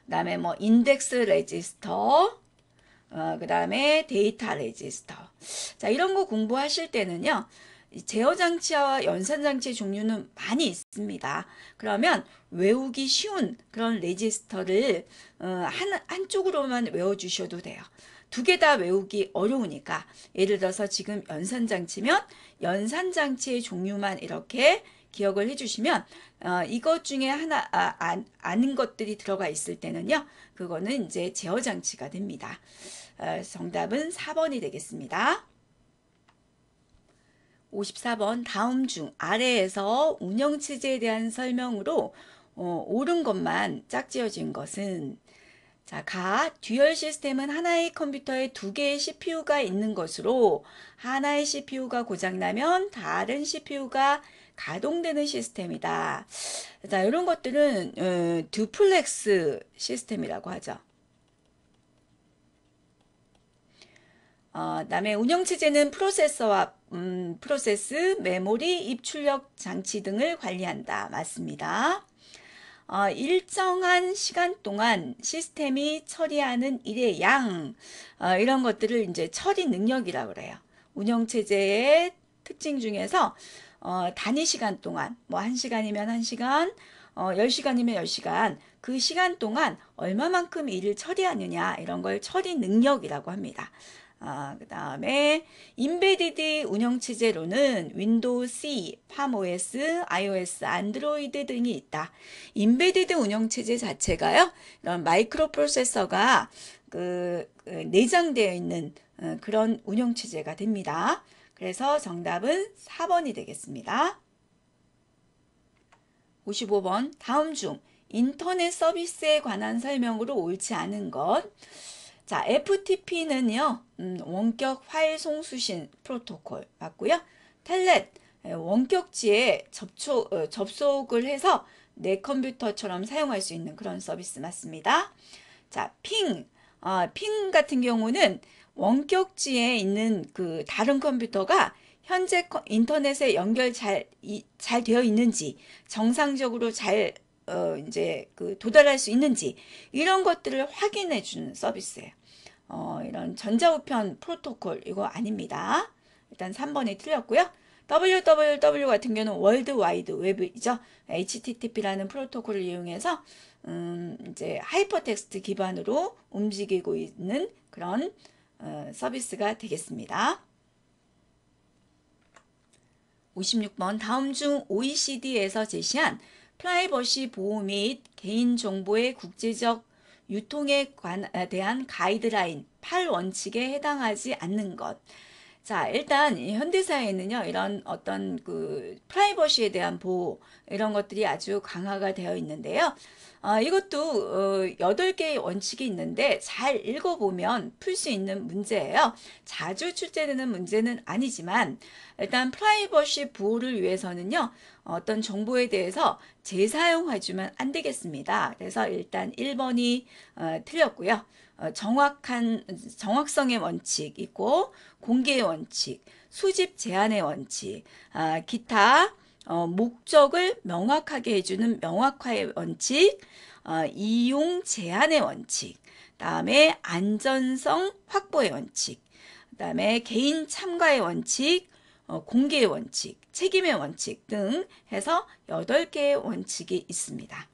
그다음에 뭐 인덱스 레지스터 어, 그 다음에 데이터 레지스터. 자, 이런 거 공부하실 때는요. 제어장치와 연산장치 의 종류는 많이 있습니다. 그러면 외우기 쉬운 그런 레지스터를 어, 한, 한쪽으로만 외워주셔도 돼요. 두 개 다 외우기 어려우니까 예를 들어서 지금 연산장치면 연산장치의 종류만 이렇게 기억을 해주시면 어, 이것 중에 하나 아, 아, 아는 것들이 들어가 있을 때는요. 그거는 이제 제어 장치가 됩니다. 어, 정답은 4번이 되겠습니다. 54번 다음 중 아래에서 운영체제에 대한 설명으로 어, 옳은 것만 짝지어진 것은 자, 가 듀얼 시스템은 하나의 컴퓨터에 두 개의 CPU가 있는 것으로 하나의 CPU가 고장나면 다른 CPU가 가동되는 시스템이다. 자, 이런 것들은 음, 듀플렉스 시스템이라고 하죠. 어, 다음에 운영체제는 프로세서와 음, 프로세스, 메모리, 입출력 장치 등을 관리한다. 맞습니다. 어, 일정한 시간 동안 시스템이 처리하는 일의 양 어, 이런 것들을 이제 처리 능력이라고 그래요. 운영체제의 특징 중에서 어, 단위 시간 동안 뭐한시간이면한시간 어, 열시간이면열시간그 시간 동안 얼마만큼 일을 처리하느냐 이런 걸 처리 능력이라고 합니다. 아, 그 다음에 인베디드 운영체제로는 윈도우 C, 팜OS, iOS, 안드로이드 등이 있다. 인베디드 운영체제 자체가요. 이런 마이크로 프로세서가 그, 그 내장되어 있는 어, 그런 운영체제가 됩니다. 그래서 정답은 4번이 되겠습니다. 55번 다음 중 인터넷 서비스에 관한 설명으로 옳지 않은 것 자, FTP는요. 음, 원격 파일 송수신 프로토콜 맞고요. 텔넷 예, 원격지에 접촉, 어, 접속을 해서 내 컴퓨터처럼 사용할 수 있는 그런 서비스 맞습니다. 자, 핑. 아, 핑 같은 경우는 원격지에 있는 그 다른 컴퓨터가 현재 인터넷에 연결 잘, 이, 잘 되어 있는지 정상적으로 잘 어, 이제 그 도달할 수 있는지 이런 것들을 확인해 주는 서비스예요. 어, 이런 전자우편 프로토콜 이거 아닙니다. 일단 3번이 틀렸고요. www 같은 경우는 월드와이드 웹이죠. http라는 프로토콜을 이용해서 음, 이제 하이퍼텍스트 기반으로 움직이고 있는 그런 어, 서비스가 되겠습니다. 56번 다음 중 OECD에서 제시한 프라이버시 보호 및 개인정보의 국제적 유통에 아, 대한 가이드라인 8원칙에 해당하지 않는 것 자, 일단 현대사회는요, 이런 어떤 그 프라이버시에 대한 보호, 이런 것들이 아주 강화가 되어 있는데요. 어, 이것도 어, 8개의 원칙이 있는데 잘 읽어보면 풀 수 있는 문제예요. 자주 출제되는 문제는 아니지만 일단 프라이버시 보호를 위해서는요. 어떤 정보에 대해서 재사용해주면 안 되겠습니다. 그래서 일단 1번이 어, 틀렸고요. 어, 정확한 정확성의 원칙 있고 공개의 원칙, 수집 제한의 원칙, 아, 기타 어, 목적을 명확하게 해주는 명확화의 원칙, 어, 이용 제한의 원칙, 다음에 안전성 확보의 원칙, 그다음에 개인 참가의 원칙, 어, 공개의 원칙, 책임의 원칙 등 해서 8개의 원칙이 있습니다.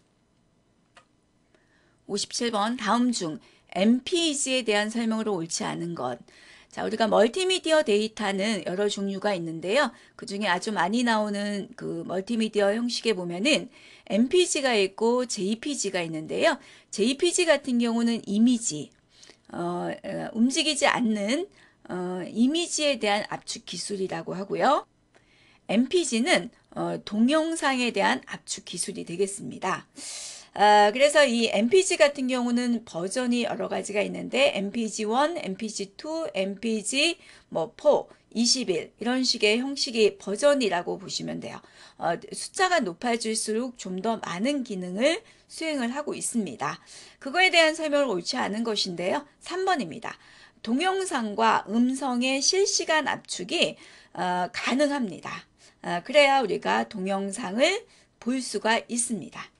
57번 다음 중 MPEG에 대한 설명으로 옳지 않은 것 자, 우리가 멀티미디어 데이터는 여러 종류가 있는데요. 그 중에 아주 많이 나오는 그 멀티미디어 형식에 보면은 MPG가 있고 JPG가 있는데요. JPG 같은 경우는 이미지, 어, 어, 움직이지 않는 어, 이미지에 대한 압축 기술이라고 하고요. MPG는 어, 동영상에 대한 압축 기술이 되겠습니다. 아, 그래서 이 MPG 같은 경우는 버전이 여러 가지가 있는데 MPG1, MPG2, MPG 뭐4 20일 이런 식의 형식이 버전이라고 보시면 돼요. 어, 숫자가 높아질수록 좀 더 많은 기능을 수행을 하고 있습니다. 그거에 대한 설명을 옳지 않은 것인데요. 3번입니다. 동영상과 음성의 실시간 압축이 어, 가능합니다. 어, 그래야 우리가 동영상을 볼 수가 있습니다.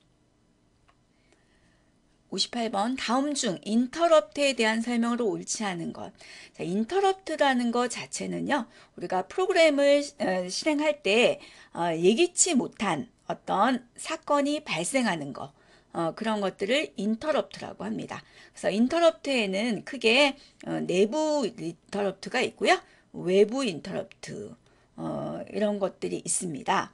58번 다음 중 인터럽트에 대한 설명으로 옳지 않은 것. 자, 인터럽트라는 것 자체는요. 우리가 프로그램을 어, 실행할 때 어, 예기치 못한 어떤 사건이 발생하는 것. 어, 그런 것들을 인터럽트라고 합니다. 그래서 인터럽트에는 크게 어, 내부 인터럽트가 있고요. 외부 인터럽트 어, 이런 것들이 있습니다.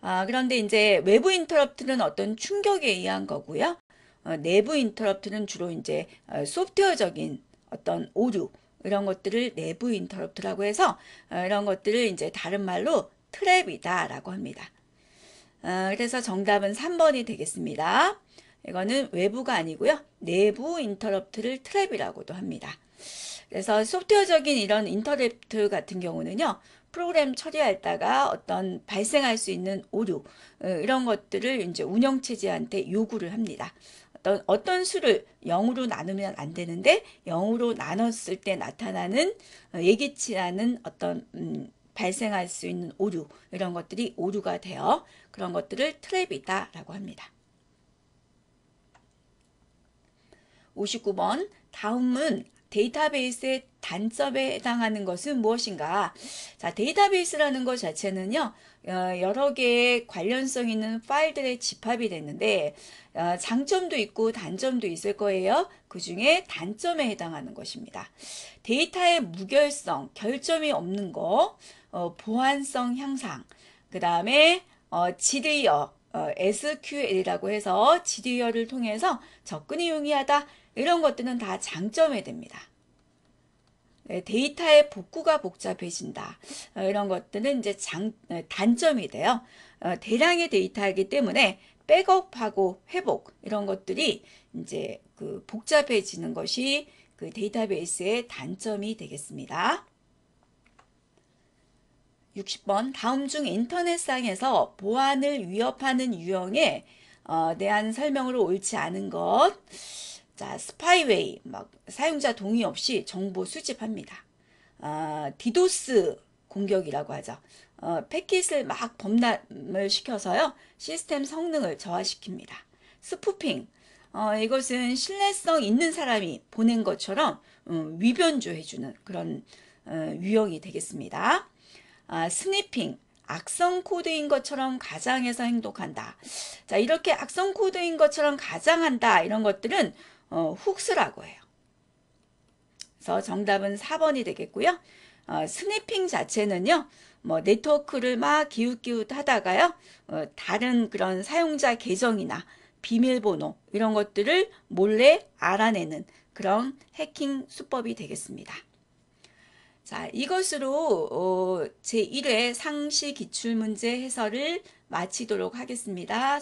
아, 그런데 이제 외부 인터럽트는 어떤 충격에 의한 거고요. 어, 내부 인터럽트는 주로 이제 어, 소프트웨어적인 어떤 오류 이런 것들을 내부 인터럽트라고 해서 어, 이런 것들을 이제 다른 말로 트랩이다 라고 합니다. 그래서 정답은 3번이 되겠습니다. 이거는 외부가 아니고요. 내부 인터럽트를 트랩이라고도 합니다. 그래서 소프트웨어적인 이런 인터랩트 같은 경우는요. 프로그램 처리할다가 어떤 발생할 수 있는 오류 이런 것들을 이제 운영체제한테 요구를 합니다. 어떤, 어떤 수를 0으로 나누면 안 되는데 0으로 나눴을 때 나타나는 어, 예기치 않은 어떤 음, 발생할 수 있는 오류 이런 것들이 오류가 되어 그런 것들을 트랩이다라고 합니다. 59번 다음은 데이터베이스의 단점에 해당하는 것은 무엇인가? 자, 데이터베이스라는 것 자체는요, 어, 여러 개의 관련성 있는 파일들의 집합이 됐는데, 어, 장점도 있고 단점도 있을 거예요. 그 중에 단점에 해당하는 것입니다. 데이터의 무결성, 결점이 없는 거, 어, 보안성 향상, 그 다음에 지리어, SQL이라고 해서 지리어를 통해서 접근이 용이하다. 이런 것들은 다 장점이 됩니다. 네, 데이터의 복구가 복잡해진다. 어, 이런 것들은 이제 장, 어, 단점이 돼요. 어, 대량의 데이터이기 때문에 백업하고 회복 이런 것들이 이제 그 복잡해지는 것이 그 데이터베이스의 단점이 되겠습니다. 60번 다음 중 인터넷상에서 보안을 위협하는 유형에 대한 설명으로 옳지 않은 것 자, 스파이웨이 막 사용자 동의 없이 정보 수집합니다. 아, 디도스 공격이라고 하죠. 어, 패킷을 막 범람을 시켜서요. 시스템 성능을 저하시킵니다. 스푸핑. 어, 이것은 신뢰성 있는 사람이 보낸 것처럼 음, 위변조해주는 그런 어, 유형이 되겠습니다. 아, 스니핑. 악성 코드인 것처럼 가장해서 행동한다. 자, 이렇게 악성 코드인 것처럼 가장한다. 이런 것들은 어, 훅스라고 해요. 그래서 정답은 4번이 되겠고요. 어, 스니핑 자체는요. 뭐 네트워크를 막 기웃기웃 하다가요. 어, 다른 그런 사용자 계정이나 비밀번호 이런 것들을 몰래 알아내는 그런 해킹 수법이 되겠습니다. 자, 이것으로 어, 제1회 상시 기출문제 해설을 마치도록 하겠습니다.